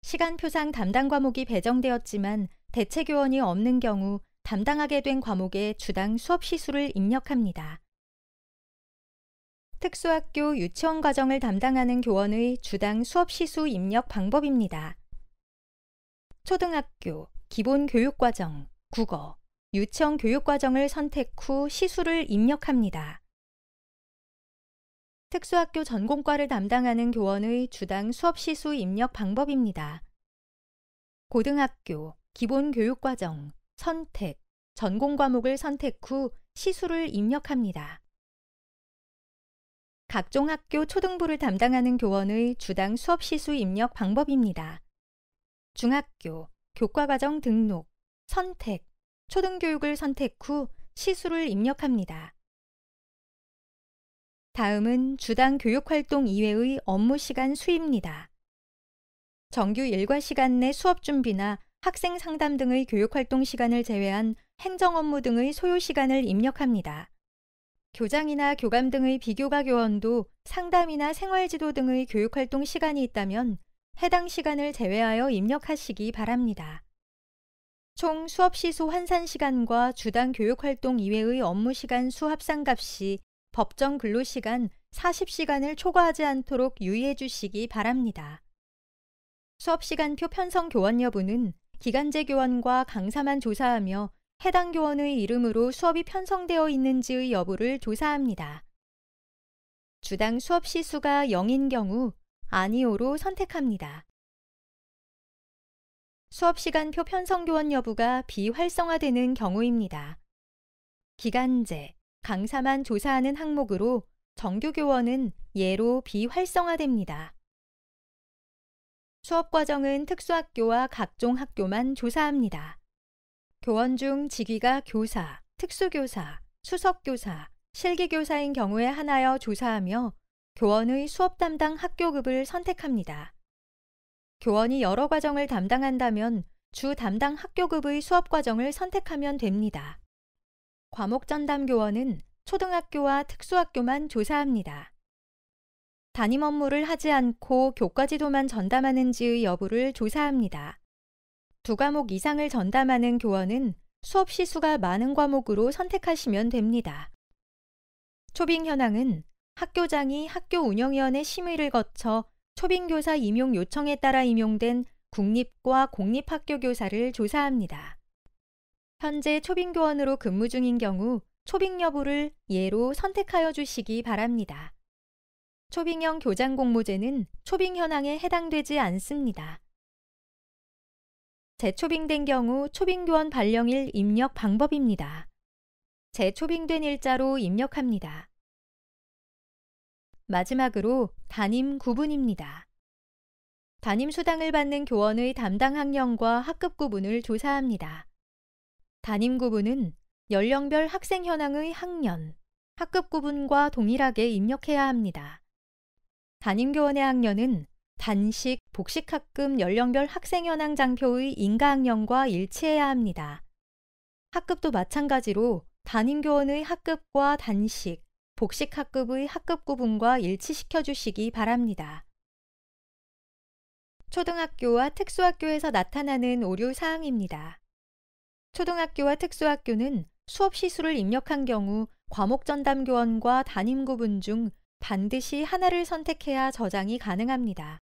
시간표상 담당 과목이 배정되었지만 대체 교원이 없는 경우 담당하게 된과목에 주당 수업 시수를 입력합니다. 특수학교 유치원 과정을 담당하는 교원의 주당 수업 시수 입력 방법입니다. 초등학교, 기본 교육과정, 국어, 유치원 교육과정을 선택 후 시수를 입력합니다. 특수학교 전공과를 담당하는 교원의 주당 수업 시수 입력 방법입니다. 고등학교, 기본 교육과정, 선택, 전공 과목을 선택 후 시수를 입력합니다. 각종 학교 초등부를 담당하는 교원의 주당 수업 시수 입력 방법입니다. 중학교, 교과과정 등록, 선택, 초등교육을 선택 후 시수를 입력합니다. 다음은 주당 교육활동 이외의 업무 시간 수입니다. 정규 일과 시간 내 수업 준비나 학생 상담 등의 교육활동 시간을 제외한 행정 업무 등의 소요 시간을 입력합니다. 교장이나 교감 등의 비교과 교원도 상담이나 생활지도 등의 교육활동 시간이 있다면 해당 시간을 제외하여 입력하시기 바랍니다. 총 수업 시소 환산 시간과 주당 교육활동 이외의 업무 시간 수합산 값이 법정 근로시간 40시간을 초과하지 않도록 유의해 주시기 바랍니다. 수업시간표 편성 교원 여부는 기간제 교원과 강사만 조사하며 해당 교원의 이름으로 수업이 편성되어 있는지의 여부를 조사합니다. 주당 수업 시수가 0인 경우 아니오로 선택합니다. 수업시간표 편성 교원 여부가 비활성화되는 경우입니다. 기간제, 강사만 조사하는 항목으로 정규교원은 예로 비활성화됩니다. 수업과정은 특수학교와 각종 학교만 조사합니다. 교원 중 직위가 교사, 특수교사, 수석교사, 실기교사인 경우에 한하여 조사하며 교원의 수업 담당 학교급을 선택합니다. 교원이 여러 과정을 담당한다면 주 담당 학교급의 수업 과정을 선택하면 됩니다. 과목 전담 교원은 초등학교와 특수학교만 조사합니다. 담임 업무를 하지 않고 교과지도만 전담하는지 의 여부를 조사합니다. 두 과목 이상을 전담하는 교원은 수업 시수가 많은 과목으로 선택하시면 됩니다. 초빙 현황은 학교장이 학교 운영위원회 심의를 거쳐 초빙교사 임용 요청에 따라 임용된 국립과 공립학교 교사를 조사합니다. 현재 초빙교원으로 근무 중인 경우 초빙 여부를 예로 선택하여 주시기 바랍니다. 초빙형 교장 공모제는 초빙 현황에 해당되지 않습니다. 재초빙된 경우 초빙교원 발령일 입력 방법입니다. 재초빙된 일자로 입력합니다. 마지막으로 담임 구분입니다. 담임 수당을 받는 교원의 담당 학령과 학급 구분을 조사합니다. 담임 구분은 연령별 학생 현황의 학년, 학급 구분과 동일하게 입력해야 합니다. 담임교원의 학년은 단식, 복식학급 연령별 학생 현황 장표의 인가학년과 일치해야 합니다. 학급도 마찬가지로 담임교원의 학급과 단식, 복식학급의 학급 구분과 일치시켜 주시기 바랍니다. 초등학교와 특수학교에서 나타나는 오류 사항입니다. 초등학교와 특수학교는 수업 시수를 입력한 경우 과목 전담 교원과 담임 구분 중 반드시 하나를 선택해야 저장이 가능합니다.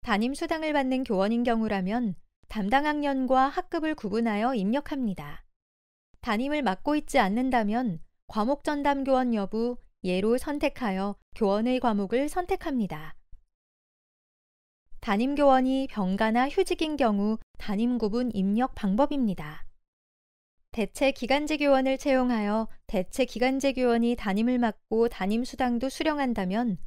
담임 수당을 받는 교원인 경우라면 담당 학년과 학급을 구분하여 입력합니다. 담임을 맡고 있지 않는다면 과목 전담 교원 여부 예로 선택하여 교원의 과목을 선택합니다. 담임 교원이 병가나 휴직인 경우 담임 구분 입력 방법입니다. 대체 기간제 교원을 채용하여 대체 기간제 교원이 담임을 맡고 담임 수당도 수령한다면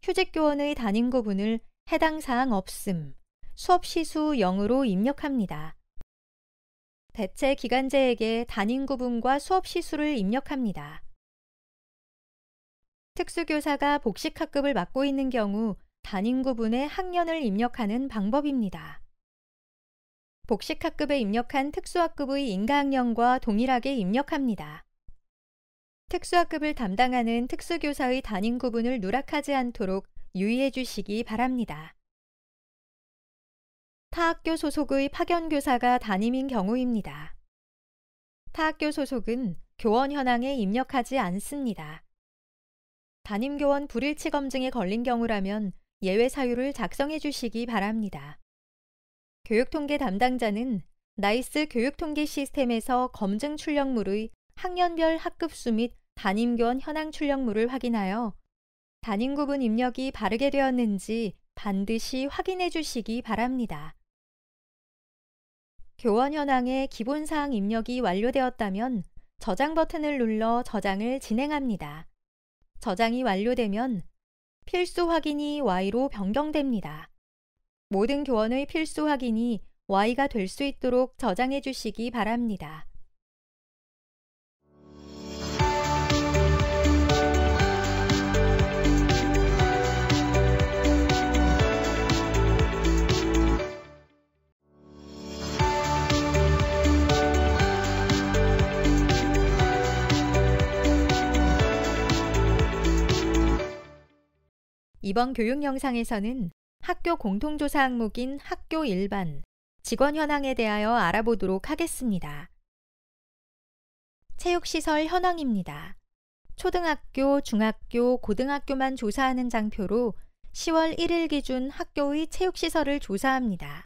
휴직 교원의 담임 구분을 해당 사항 없음 수업 시수 0으로 입력합니다. 대체 기간제에게 담임 구분과 수업 시수를 입력합니다. 특수교사가 복식학급을 맡고 있는 경우 단임 구분의 학년을 입력하는 방법입니다. 복식학급에 입력한 특수학급의 인가학년과 동일하게 입력합니다. 특수학급을 담당하는 특수교사의 단임 구분을 누락하지 않도록 유의해 주시기 바랍니다. 타학교 소속의 파견교사가 담임인 경우입니다. 타학교 소속은 교원 현황에 입력하지 않습니다. 담임교원 불일치 검증에 걸린 경우라면 예외 사유를 작성해 주시기 바랍니다. 교육통계 담당자는 나이스 교육통계 시스템에서 검증 출력물의 학년별 학급수 및 담임교원 현황 출력물을 확인하여 담임 구분 입력이 바르게 되었는지 반드시 확인해 주시기 바랍니다. 교원 현황의 기본사항 입력이 완료되었다면 저장 버튼을 눌러 저장을 진행합니다. 저장이 완료되면 필수 확인이 Y로 변경됩니다. 모든 교원의 필수 확인이 Y가 될 수 있도록 저장해 주시기 바랍니다. 이번 교육 영상에서는 학교 공통조사 항목인 학교 일반, 직원 현황에 대하여 알아보도록 하겠습니다. 체육시설 현황입니다. 초등학교, 중학교, 고등학교만 조사하는 장표로 10월 1일 기준 학교의 체육시설을 조사합니다.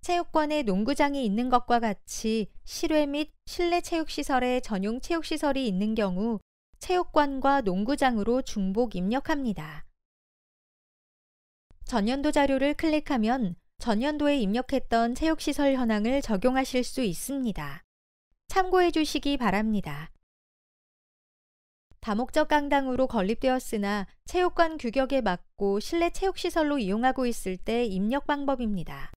체육관에 농구장이 있는 것과 같이 실외 및 실내 체육시설에 전용 체육시설이 있는 경우 체육관과 농구장으로 중복 입력합니다. 전년도 자료를 클릭하면 전년도에 입력했던 체육시설 현황을 적용하실 수 있습니다. 참고해 주시기 바랍니다. 다목적 강당으로 건립되었으나 체육관 규격에 맞고 실내 체육시설로 이용하고 있을 때 입력 방법입니다.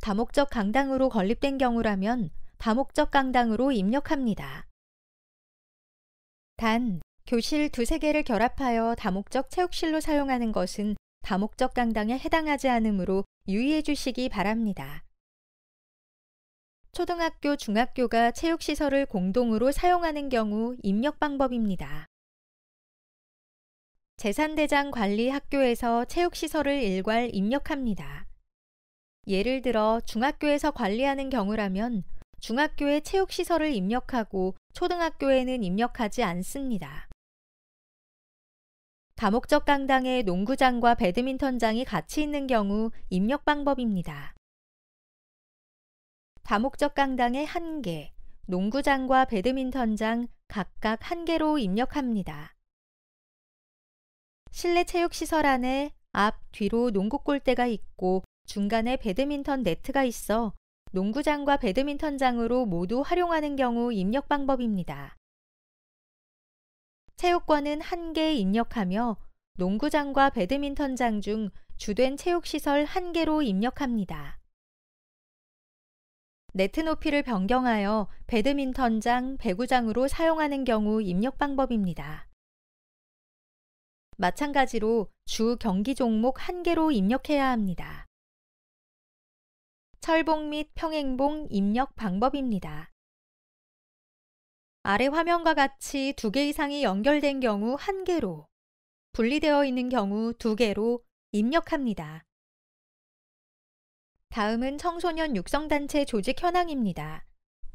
다목적 강당으로 건립된 경우라면 다목적 강당으로 입력합니다. 단, 교실 두 세 개를 결합하여 다목적 체육실로 사용하는 것은 다목적 강당에 해당하지 않으므로 유의해 주시기 바랍니다. 초등학교, 중학교가 체육시설을 공동으로 사용하는 경우 입력 방법입니다. 재산대장 관리 학교에서 체육시설을 일괄 입력합니다. 예를 들어 중학교에서 관리하는 경우라면 중학교에 체육시설을 입력하고 초등학교에는 입력하지 않습니다. 다목적 강당에 농구장과 배드민턴장이 같이 있는 경우 입력 방법입니다. 다목적 강당에 한개 농구장과 배드민턴장 각각 한개로 입력합니다. 실내 체육시설 안에 앞, 뒤로 농구 골대가 있고 중간에 배드민턴 네트가 있어 농구장과 배드민턴장으로 모두 활용하는 경우 입력 방법입니다. 체육관은 한 개 입력하며 농구장과 배드민턴장 중 주된 체육시설 한개로 입력합니다. 네트 높이를 변경하여 배드민턴장, 배구장으로 사용하는 경우 입력 방법입니다. 마찬가지로 주 경기 종목 한개로 입력해야 합니다. 철봉 및 평행봉 입력 방법입니다. 아래 화면과 같이 두 개 이상이 연결된 경우 한 개로, 분리되어 있는 경우 두 개로 입력합니다. 다음은 청소년 육성단체 조직 현황입니다.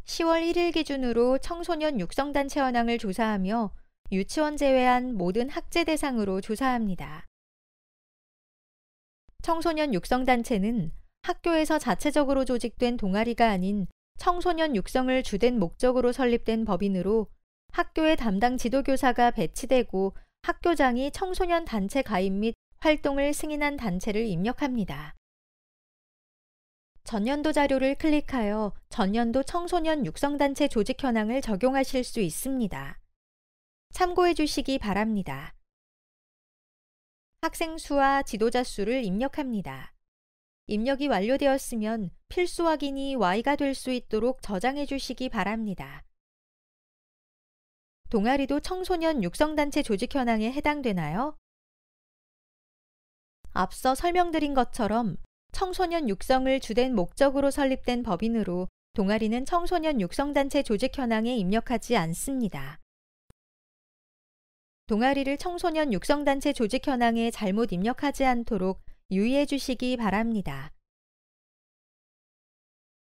10월 1일 기준으로 청소년 육성단체 현황을 조사하며 유치원 제외한 모든 학제 대상으로 조사합니다. 청소년 육성단체는 학교에서 자체적으로 조직된 동아리가 아닌 청소년 육성을 주된 목적으로 설립된 법인으로 학교의 담당 지도교사가 배치되고 학교장이 청소년 단체 가입 및 활동을 승인한 단체를 입력합니다. 전년도 자료를 클릭하여 전년도 청소년 육성단체 조직 현황을 적용하실 수 있습니다. 참고해 주시기 바랍니다. 학생 수와 지도자 수를 입력합니다. 입력이 완료되었으면 필수 확인이 Y가 될 수 있도록 저장해 주시기 바랍니다. 동아리도 청소년 육성단체 조직 현황에 해당되나요? 앞서 설명드린 것처럼 청소년 육성을 주된 목적으로 설립된 법인으로 동아리는 청소년 육성단체 조직 현황에 입력하지 않습니다. 동아리를 청소년 육성단체 조직 현황에 잘못 입력하지 않도록 유의해 주시기 바랍니다.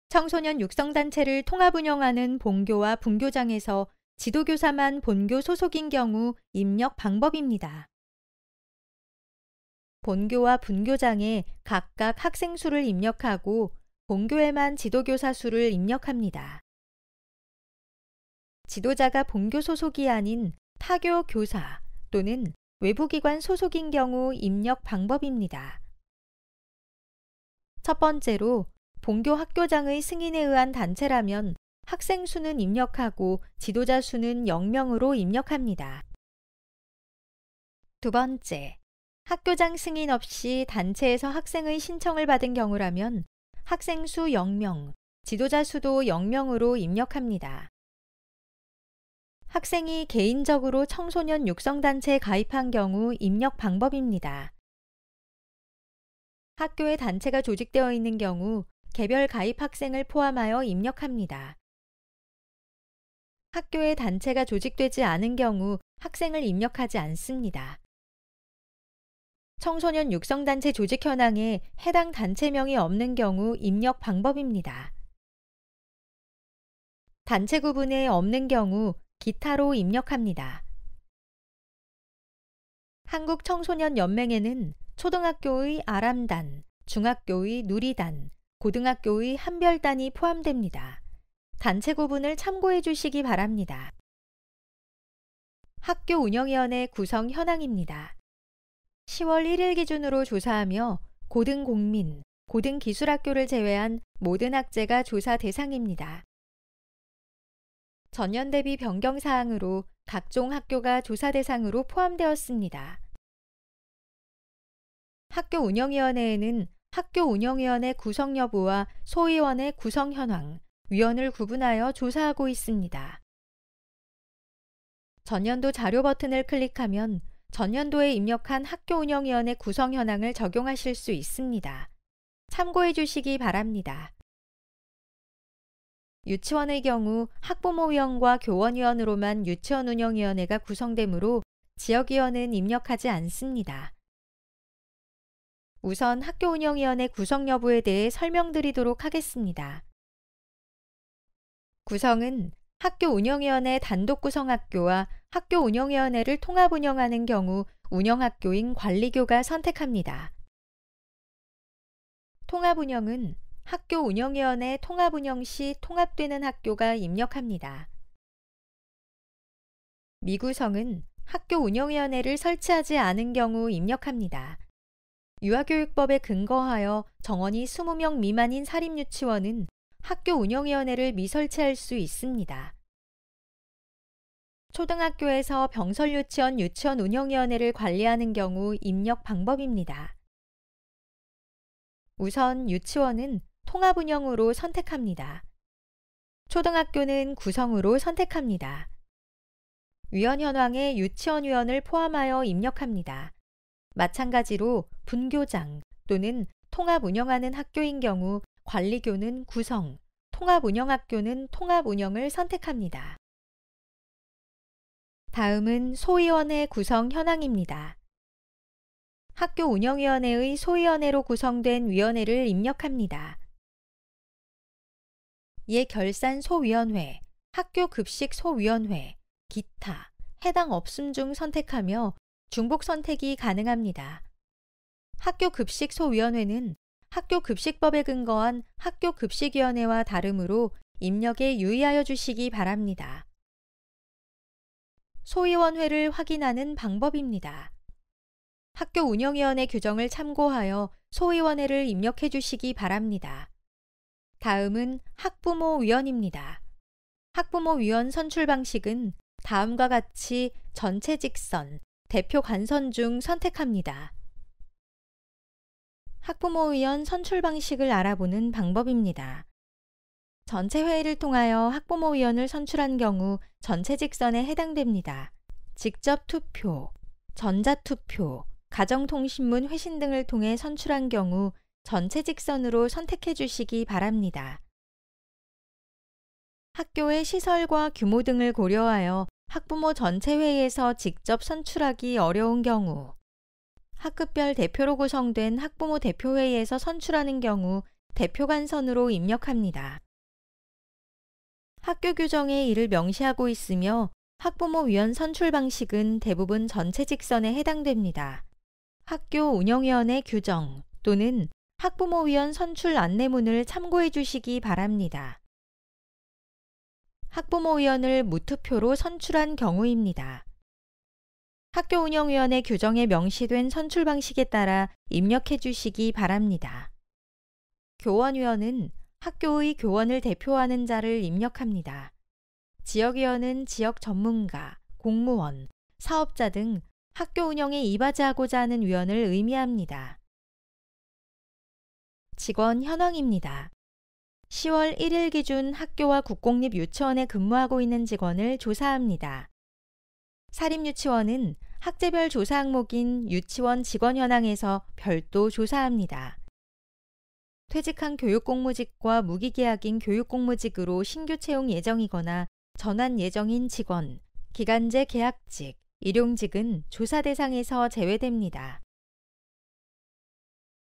청소년 육성단체를 통합 운영하는 본교와 분교장에서 지도교사만 본교 소속인 경우 입력 방법입니다. 본교와 분교장에 각각 학생 수를 입력하고 본교에만 지도교사 수를 입력합니다. 지도자가 본교 소속이 아닌 타교 교사 또는 외부기관 소속인 경우 입력 방법입니다. 첫 번째로 본교 학교장의 승인에 의한 단체라면 학생 수는 입력하고 지도자 수는 영명으로 입력합니다. 두 번째, 학교장 승인 없이 단체에서 학생의 신청을 받은 경우라면 학생 수 0명, 지도자 수도 0명으로 입력합니다. 학생이 개인적으로 청소년 육성단체에 가입한 경우 입력 방법입니다. 학교에 단체가 조직되어 있는 경우 개별 가입 학생을 포함하여 입력합니다. 학교에 단체가 조직되지 않은 경우 학생을 입력하지 않습니다. 청소년 육성단체 조직 현황에 해당 단체명이 없는 경우 입력 방법입니다. 단체 구분에 없는 경우 기타로 입력합니다. 한국청소년연맹에는 초등학교의 아람단, 중학교의 누리단, 고등학교의 한별단이 포함됩니다. 단체 구분을 참고해 주시기 바랍니다. 학교 운영위원회 구성 현황입니다. 10월 1일 기준으로 조사하며 고등공민, 고등기술학교를 제외한 모든 학제가 조사 대상입니다. 전년 대비 변경 사항으로 각종 학교가 조사 대상으로 포함되었습니다. 학교 운영위원회에는 학교 운영위원회 구성 여부와 소위원회 구성 현황, 위원을 구분하여 조사하고 있습니다. 전년도 자료 버튼을 클릭하면 전년도에 입력한 학교 운영위원회 구성 현황을 적용하실 수 있습니다. 참고해 주시기 바랍니다. 유치원의 경우 학부모위원과 교원위원으로만 유치원 운영위원회가 구성되므로 지역위원은 입력하지 않습니다. 우선 학교 운영위원회 구성 여부에 대해 설명드리도록 하겠습니다. 구성은 학교 운영위원회 단독 구성 학교와 학교 운영위원회를 통합 운영하는 경우 운영학교인 관리교가 선택합니다. 통합 운영은 학교 운영위원회 통합 운영 시 통합되는 학교가 입력합니다. 미구성은 학교 운영위원회를 설치하지 않은 경우 입력합니다. 유아교육법에 근거하여 정원이 20명 미만인 사립유치원은 학교 운영위원회를 미설치할 수 있습니다. 초등학교에서 병설유치원 유치원 운영위원회를 관리하는 경우 입력 방법입니다. 우선 유치원은 통합 운영으로 선택합니다. 초등학교는 구성으로 선택합니다. 위원 현황에 유치원 위원을 포함하여 입력합니다. 마찬가지로 분교장 또는 통합 운영하는 학교인 경우 관리교는 구성, 통합 운영 학교는 통합 운영을 선택합니다. 다음은 소위원회 구성 현황입니다. 학교 운영위원회의 소위원회로 구성된 위원회를 입력합니다. 예결산 소위원회, 학교 급식 소위원회, 기타, 해당 업순 중 선택하며 중복 선택이 가능합니다. 학교 급식 소위원회는 학교 급식법에 근거한 학교 급식위원회와 다름으로 입력에 유의하여 주시기 바랍니다. 소위원회를 확인하는 방법입니다. 학교 운영위원회 규정을 참고하여 소위원회를 입력해 주시기 바랍니다. 다음은 학부모 위원입니다. 학부모 위원 선출 방식은 다음과 같이 전체 직선, 대표 간선 중 선택합니다. 학부모 의원 선출 방식을 알아보는 방법입니다. 전체 회의를 통하여 학부모 의원을 선출한 경우 전체 직선에 해당됩니다. 직접 투표, 전자투표, 가정통신문 회신 등을 통해 선출한 경우 전체 직선으로 선택해 주시기 바랍니다. 학교의 시설과 규모 등을 고려하여 학부모 전체 회의에서 직접 선출하기 어려운 경우, 학급별 대표로 구성된 학부모 대표회의에서 선출하는 경우 대표 간선으로 입력합니다. 학교 규정에 이를 명시하고 있으며 학부모 위원 선출 방식은 대부분 전체 직선에 해당됩니다. 학교 운영위원회 규정 또는 학부모 위원 선출 안내문을 참고해 주시기 바랍니다. 학부모 위원을 무투표로 선출한 경우입니다. 학교운영위원회 규정에 명시된 선출 방식에 따라 입력해 주시기 바랍니다. 교원위원은 학교의 교원을 대표하는 자를 입력합니다. 지역위원은 지역 전문가, 공무원, 사업자 등 학교 운영에 이바지하고자 하는 위원을 의미합니다. 직원 현황입니다. 10월 1일 기준 학교와 국공립 유치원에 근무하고 있는 직원을 조사합니다. 사립유치원은 학제별 조사 항목인 유치원 직원 현황에서 별도 조사합니다. 퇴직한 교육공무직과 무기계약인 교육공무직으로 신규 채용 예정이거나 전환 예정인 직원, 기간제 계약직, 일용직은 조사 대상에서 제외됩니다.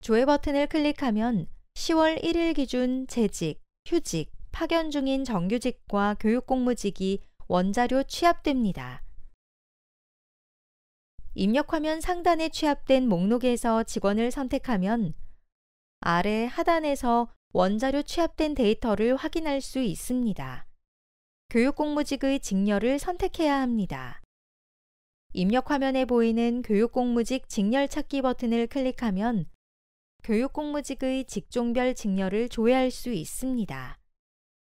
조회 버튼을 클릭하면 10월 1일 기준 재직, 휴직, 파견 중인 정규직과 교육공무직이 원자료 취합됩니다. 입력화면 상단에 취합된 목록에서 직원을 선택하면 아래 하단에서 원자료 취합된 데이터를 확인할 수 있습니다. 교육공무직의 직렬을 선택해야 합니다. 입력 화면에 보이는 교육공무직 직렬 찾기 버튼을 클릭하면 교육공무직의 직종별 직렬을 조회할 수 있습니다.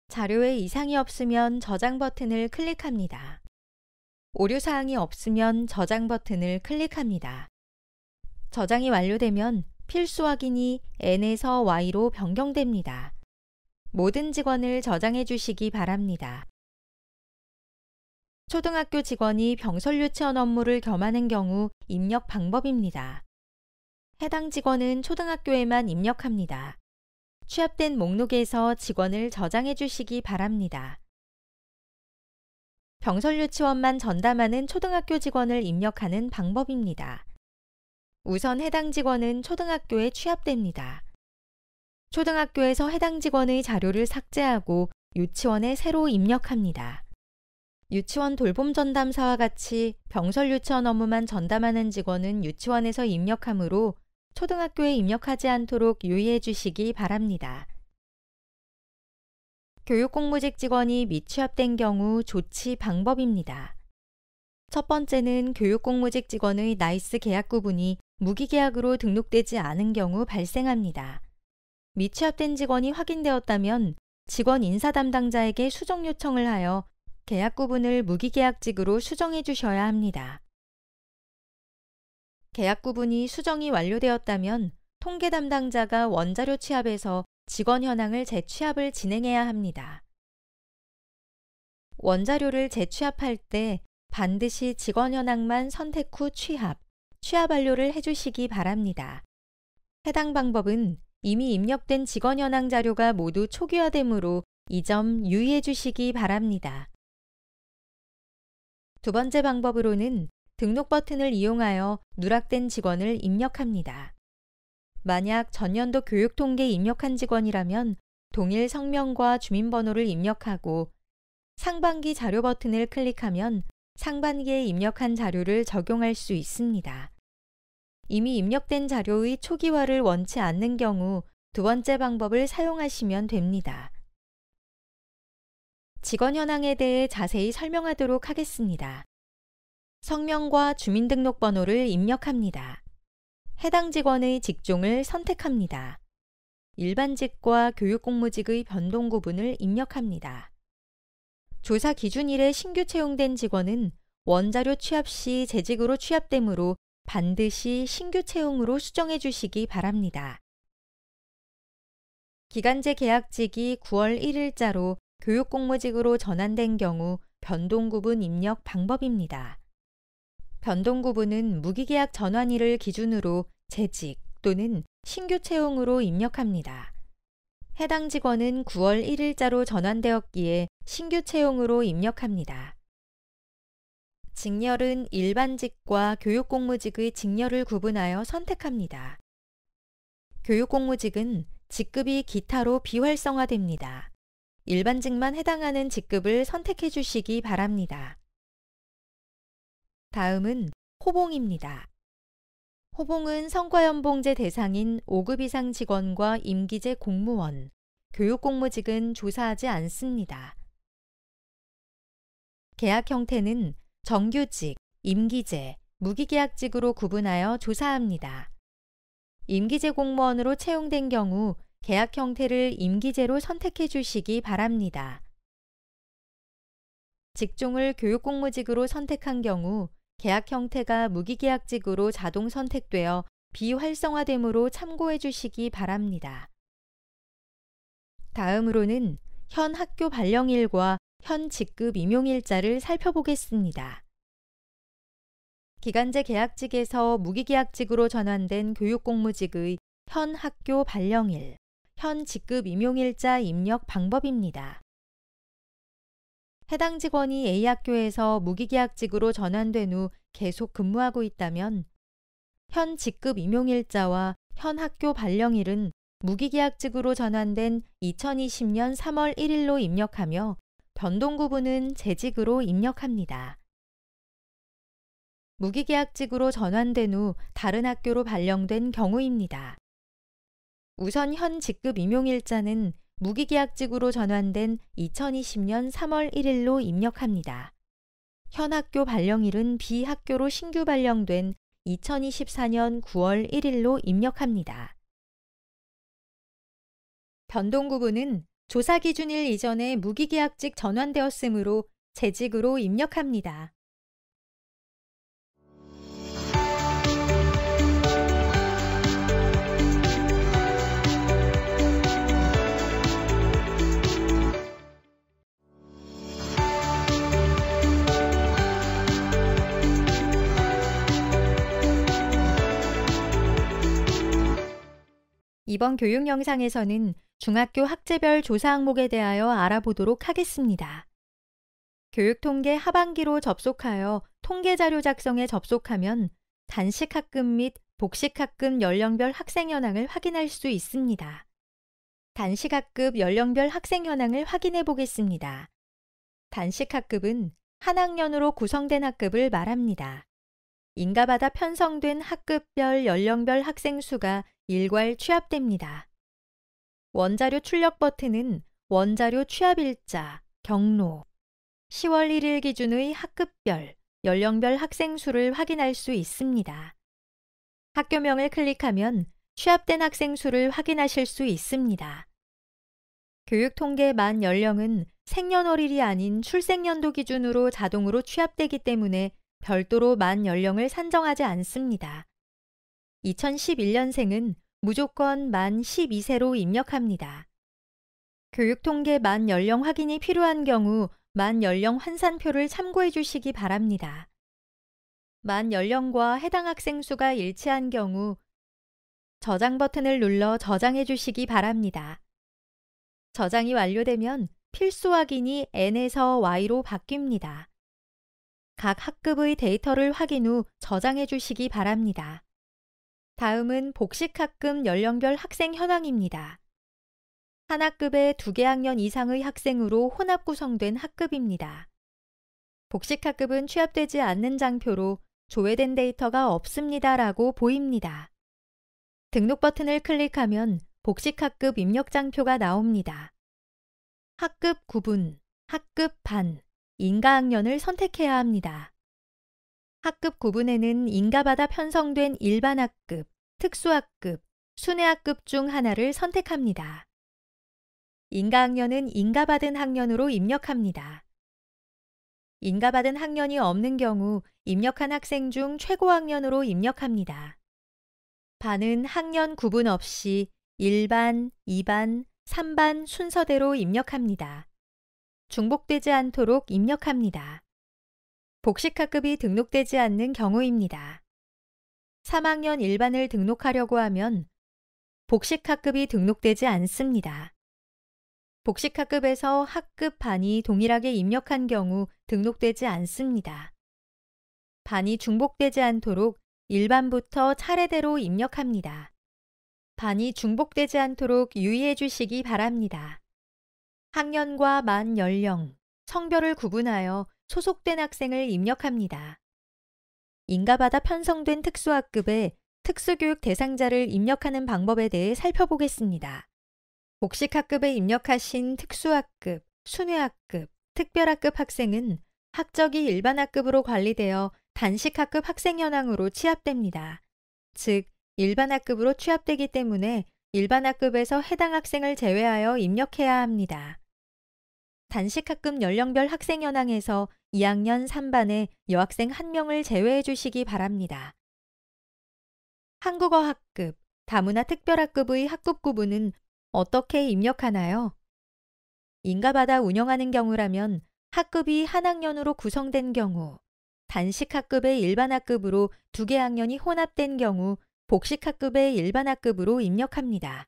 자료에 이상이 없으면 저장 버튼을 클릭합니다. 오류사항이 없으면 저장 버튼을 클릭합니다. 저장이 완료되면 필수 확인이 N에서 Y로 변경됩니다. 모든 직원을 저장해 주시기 바랍니다. 초등학교 직원이 병설 유치원 업무를 겸하는 경우 입력 방법입니다. 해당 직원은 초등학교에만 입력합니다. 취합된 목록에서 직원을 저장해 주시기 바랍니다. 병설유치원만 전담하는 초등학교 직원을 입력하는 방법입니다. 우선 해당 직원은 초등학교에 취합됩니다. 초등학교에서 해당 직원의 자료를 삭제하고 유치원에 새로 입력합니다. 유치원 돌봄 전담사와 같이 병설유치원 업무만 전담하는 직원은 유치원에서 입력하므로 초등학교에 입력하지 않도록 유의해 주시기 바랍니다. 교육공무직 직원이 미취업된 경우 조치 방법입니다. 첫 번째는 교육공무직 직원의 나이스 계약 구분이 무기계약으로 등록되지 않은 경우 발생합니다. 미취업된 직원이 확인되었다면 직원 인사 담당자에게 수정 요청을 하여 계약 구분을 무기계약직으로 수정해 주셔야 합니다. 계약 구분이 수정이 완료되었다면 통계 담당자가 원자료 취합에서 직원 현황을 재취합을 진행해야 합니다. 원자료를 재취합할 때 반드시 직원 현황만 선택 후 취합, 취합 완료를 해주시기 바랍니다. 해당 방법은 이미 입력된 직원 현황 자료가 모두 초기화되므로 이 점 유의해 주시기 바랍니다. 두 번째 방법으로는 등록 버튼을 이용하여 누락된 직원을 입력합니다. 만약 전년도 교육통계 입력한 직원이라면 동일 성명과 주민번호를 입력하고 상반기 자료 버튼을 클릭하면 상반기에 입력한 자료를 적용할 수 있습니다. 이미 입력된 자료의 초기화를 원치 않는 경우 두 번째 방법을 사용하시면 됩니다. 직원 현황에 대해 자세히 설명하도록 하겠습니다. 성명과 주민등록번호를 입력합니다. 해당 직원의 직종을 선택합니다. 일반직과 교육공무직의 변동 구분을 입력합니다. 조사 기준일에 신규 채용된 직원은 원자료 취합시 재직으로 취합되므로 반드시 신규 채용으로 수정해 주시기 바랍니다. 기간제 계약직이 9월 1일자로 교육공무직으로 전환된 경우 변동구분 입력 방법입니다. 변동구분은 무기계약 전환일을 기준으로 재직 또는 신규 채용으로 입력합니다. 해당 직원은 9월 1일자로 전환되었기에 신규 채용으로 입력합니다. 직렬은 일반직과 교육공무직의 직렬을 구분하여 선택합니다. 교육공무직은 직급이 기타로 비활성화됩니다. 일반직만 해당하는 직급을 선택해 주시기 바랍니다. 다음은 호봉입니다. 호봉은 성과연봉제 대상인 5급 이상 직원과 임기제 공무원, 교육공무직은 조사하지 않습니다. 계약 형태는 정규직, 임기제, 무기계약직으로 구분하여 조사합니다. 임기제 공무원으로 채용된 경우 계약 형태를 임기제로 선택해 주시기 바랍니다. 직종을 교육공무직으로 선택한 경우 계약 형태가 무기계약직으로 자동 선택되어 비활성화됨으로 참고해 주시기 바랍니다. 다음으로는 현 학교 발령일과 현 직급 임용일자를 살펴보겠습니다. 기간제 계약직에서 무기계약직으로 전환된 교육공무직의 현 학교 발령일, 현 직급 임용일자 입력 방법입니다. 해당 직원이 A 학교에서 무기계약직으로 전환된 후 계속 근무하고 있다면 현 직급 임용일자와 현 학교 발령일은 무기계약직으로 전환된 2020년 3월 1일로 입력하며 변동 구분은 재직으로 입력합니다. 무기계약직으로 전환된 후 다른 학교로 발령된 경우입니다. 우선 현 직급 임용일자는 무기계약직으로 전환된 2020년 3월 1일로 입력합니다. 현 학교 발령일은 비 학교로 신규 발령된 2024년 9월 1일로 입력합니다. 변동 구분은 조사 기준일 이전에 무기계약직 전환되었으므로 재직으로 입력합니다. 이번 교육 영상에서는 중학교 학제별 조사 항목에 대하여 알아보도록 하겠습니다. 교육통계 하반기로 접속하여 통계자료 작성에 접속하면 단식학급 및 복식학급 연령별 학생 현황을 확인할 수 있습니다. 단식학급 연령별 학생 현황을 확인해 보겠습니다. 단식학급은 한 학년으로 구성된 학급을 말합니다. 인가받아 편성된 학급별 연령별 학생 수가 일괄 취합됩니다. 원자료 출력 버튼은 원자료 취합 일자, 경로, 10월 1일 기준의 학급별, 연령별 학생 수를 확인할 수 있습니다. 학교명을 클릭하면 취합된 학생 수를 확인하실 수 있습니다. 교육통계 만 연령은 생년월일이 아닌 출생년도 기준으로 자동으로 취합되기 때문에 별도로 만 연령을 산정하지 않습니다. 2011년생은 무조건 만 12세로 입력합니다. 교육통계 만 연령 확인이 필요한 경우 만 연령 환산표를 참고해 주시기 바랍니다. 만 연령과 해당 학생 수가 일치한 경우 저장 버튼을 눌러 저장해 주시기 바랍니다. 저장이 완료되면 필수 확인이 N에서 Y로 바뀝니다. 각 학급의 데이터를 확인 후 저장해 주시기 바랍니다. 다음은 복식학급 연령별 학생 현황입니다. 한 학급에 두 개 학년 이상의 학생으로 혼합 구성된 학급입니다. 복식학급은 취합되지 않는 장표로 조회된 데이터가 없습니다라고 보입니다. 등록 버튼을 클릭하면 복식학급 입력장표가 나옵니다. 학급 구분, 학급 반, 인가학년을 선택해야 합니다. 학급 구분에는 인가받아 편성된 일반 학급, 특수학급, 순회학급 중 하나를 선택합니다. 인가학년은 인가받은 학년으로 입력합니다. 인가받은 학년이 없는 경우 입력한 학생 중 최고 학년으로 입력합니다. 반은 학년 구분 없이 1반, 2반, 3반 순서대로 입력합니다. 중복되지 않도록 입력합니다. 복식학급이 등록되지 않는 경우입니다. 3학년 일반을 등록하려고 하면 복식학급이 등록되지 않습니다. 복식학급에서 학급 반이 동일하게 입력한 경우 등록되지 않습니다. 반이 중복되지 않도록 일반부터 차례대로 입력합니다. 반이 중복되지 않도록 유의해 주시기 바랍니다. 학년과 만 연령, 성별을 구분하여 소속된 학생을 입력합니다. 인가받아 편성된 특수학급에 특수교육 대상자를 입력하는 방법에 대해 살펴보겠습니다. 복식학급에 입력하신 특수학급, 순회학급, 특별학급 학생은 학적이 일반학급으로 관리되어 단식학급 학생현황으로 취합됩니다. 즉, 일반학급으로 취합되기 때문에 일반학급에서 해당 학생을 제외하여 입력해야 합니다. 단식학급 연령별 학생연황에서 2학년 3반의 여학생 1명을 제외해 주시기 바랍니다. 한국어학급, 다문화 특별학급의 학급 구분은 어떻게 입력하나요? 인가받아 운영하는 경우라면 학급이 한 학년으로 구성된 경우, 단식학급의 일반학급으로 두 개 학년이 혼합된 경우 복식학급의 일반학급으로 입력합니다.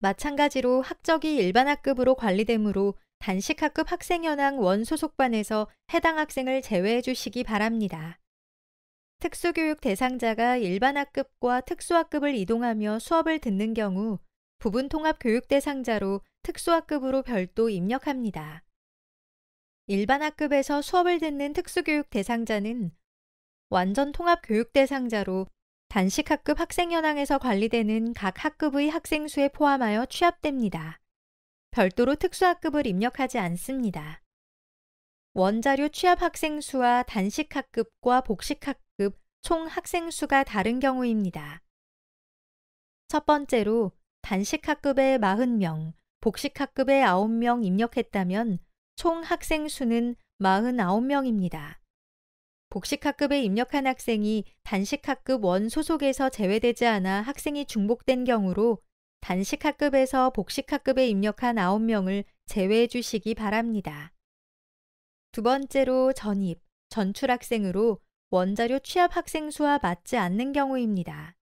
마찬가지로 학적이 일반학급으로 관리되므로 단식학급 학생연합 원소속반에서 해당 학생을 제외해 주시기 바랍니다. 특수교육 대상자가 일반학급과 특수학급을 이동하며 수업을 듣는 경우 부분통합교육 대상자로 특수학급으로 별도 입력합니다. 일반학급에서 수업을 듣는 특수교육 대상자는 완전 통합교육 대상자로 단식학급 학생연황에서 관리되는 각 학급의 학생 수에 포함하여 취합됩니다. 별도로 특수학급을 입력하지 않습니다. 원자료 취합 학생 수와 단식 학급과 복식 학급 총 학생 수가 다른 경우입니다. 첫 번째로 단식 학급에 40명, 복식 학급에 9명 입력했다면 총 학생 수는 49명입니다. 복식 학급에 입력한 학생이 단식 학급 원 소속에서 제외되지 않아 학생이 중복된 경우로 단식학급에서 복식학급에 입력한 9명을 제외해 주시기 바랍니다. 두 번째로 전입, 전출학생으로 원자료 취합 학생 수와 맞지 않는 경우입니다.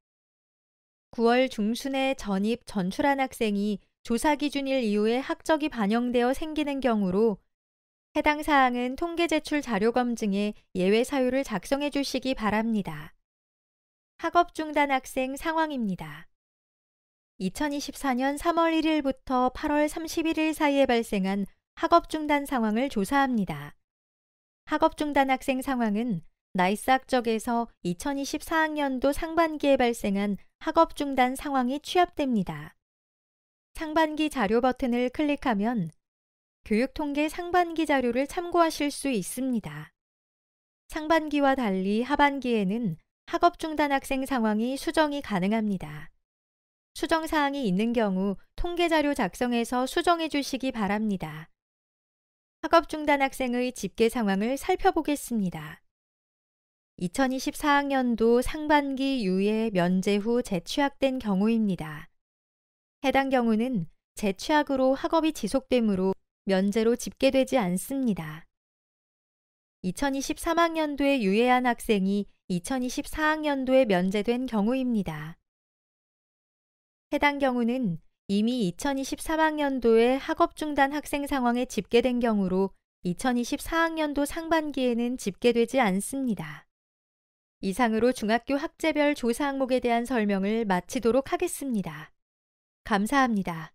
9월 중순에 전입, 전출한 학생이 조사 기준일 이후에 학적이 반영되어 생기는 경우로 해당 사항은 통계 제출 자료 검증에 예외 사유를 작성해 주시기 바랍니다. 학업 중단 학생 상황입니다. 2024년 3월 1일부터 8월 31일 사이에 발생한 학업 중단 상황을 조사합니다. 학업 중단 학생 상황은 나이스학 적에서 2024학년도 상반기에 발생한 학업 중단 상황이 취합됩니다. 상반기 자료 버튼을 클릭하면 교육통계 상반기 자료를 참고하실 수 있습니다. 상반기와 달리 하반기에는 학업 중단 학생 상황이 수정이 가능합니다. 수정 사항이 있는 경우 통계자료 작성해서 수정해 주시기 바랍니다. 학업 중단 학생의 집계 상황을 살펴보겠습니다. 2024학년도 상반기 유예 면제 후 재취학된 경우입니다. 해당 경우는 재취학으로 학업이 지속되므로 면제로 집계되지 않습니다. 2023학년도에 유예한 학생이 2024학년도에 면제된 경우입니다. 해당 경우는 이미 2024학년도에 학업 중단 학생 상황에 집계된 경우로 2024학년도 상반기에는 집계되지 않습니다. 이상으로 중학교 학제별 조사 항목에 대한 설명을 마치도록 하겠습니다. 감사합니다.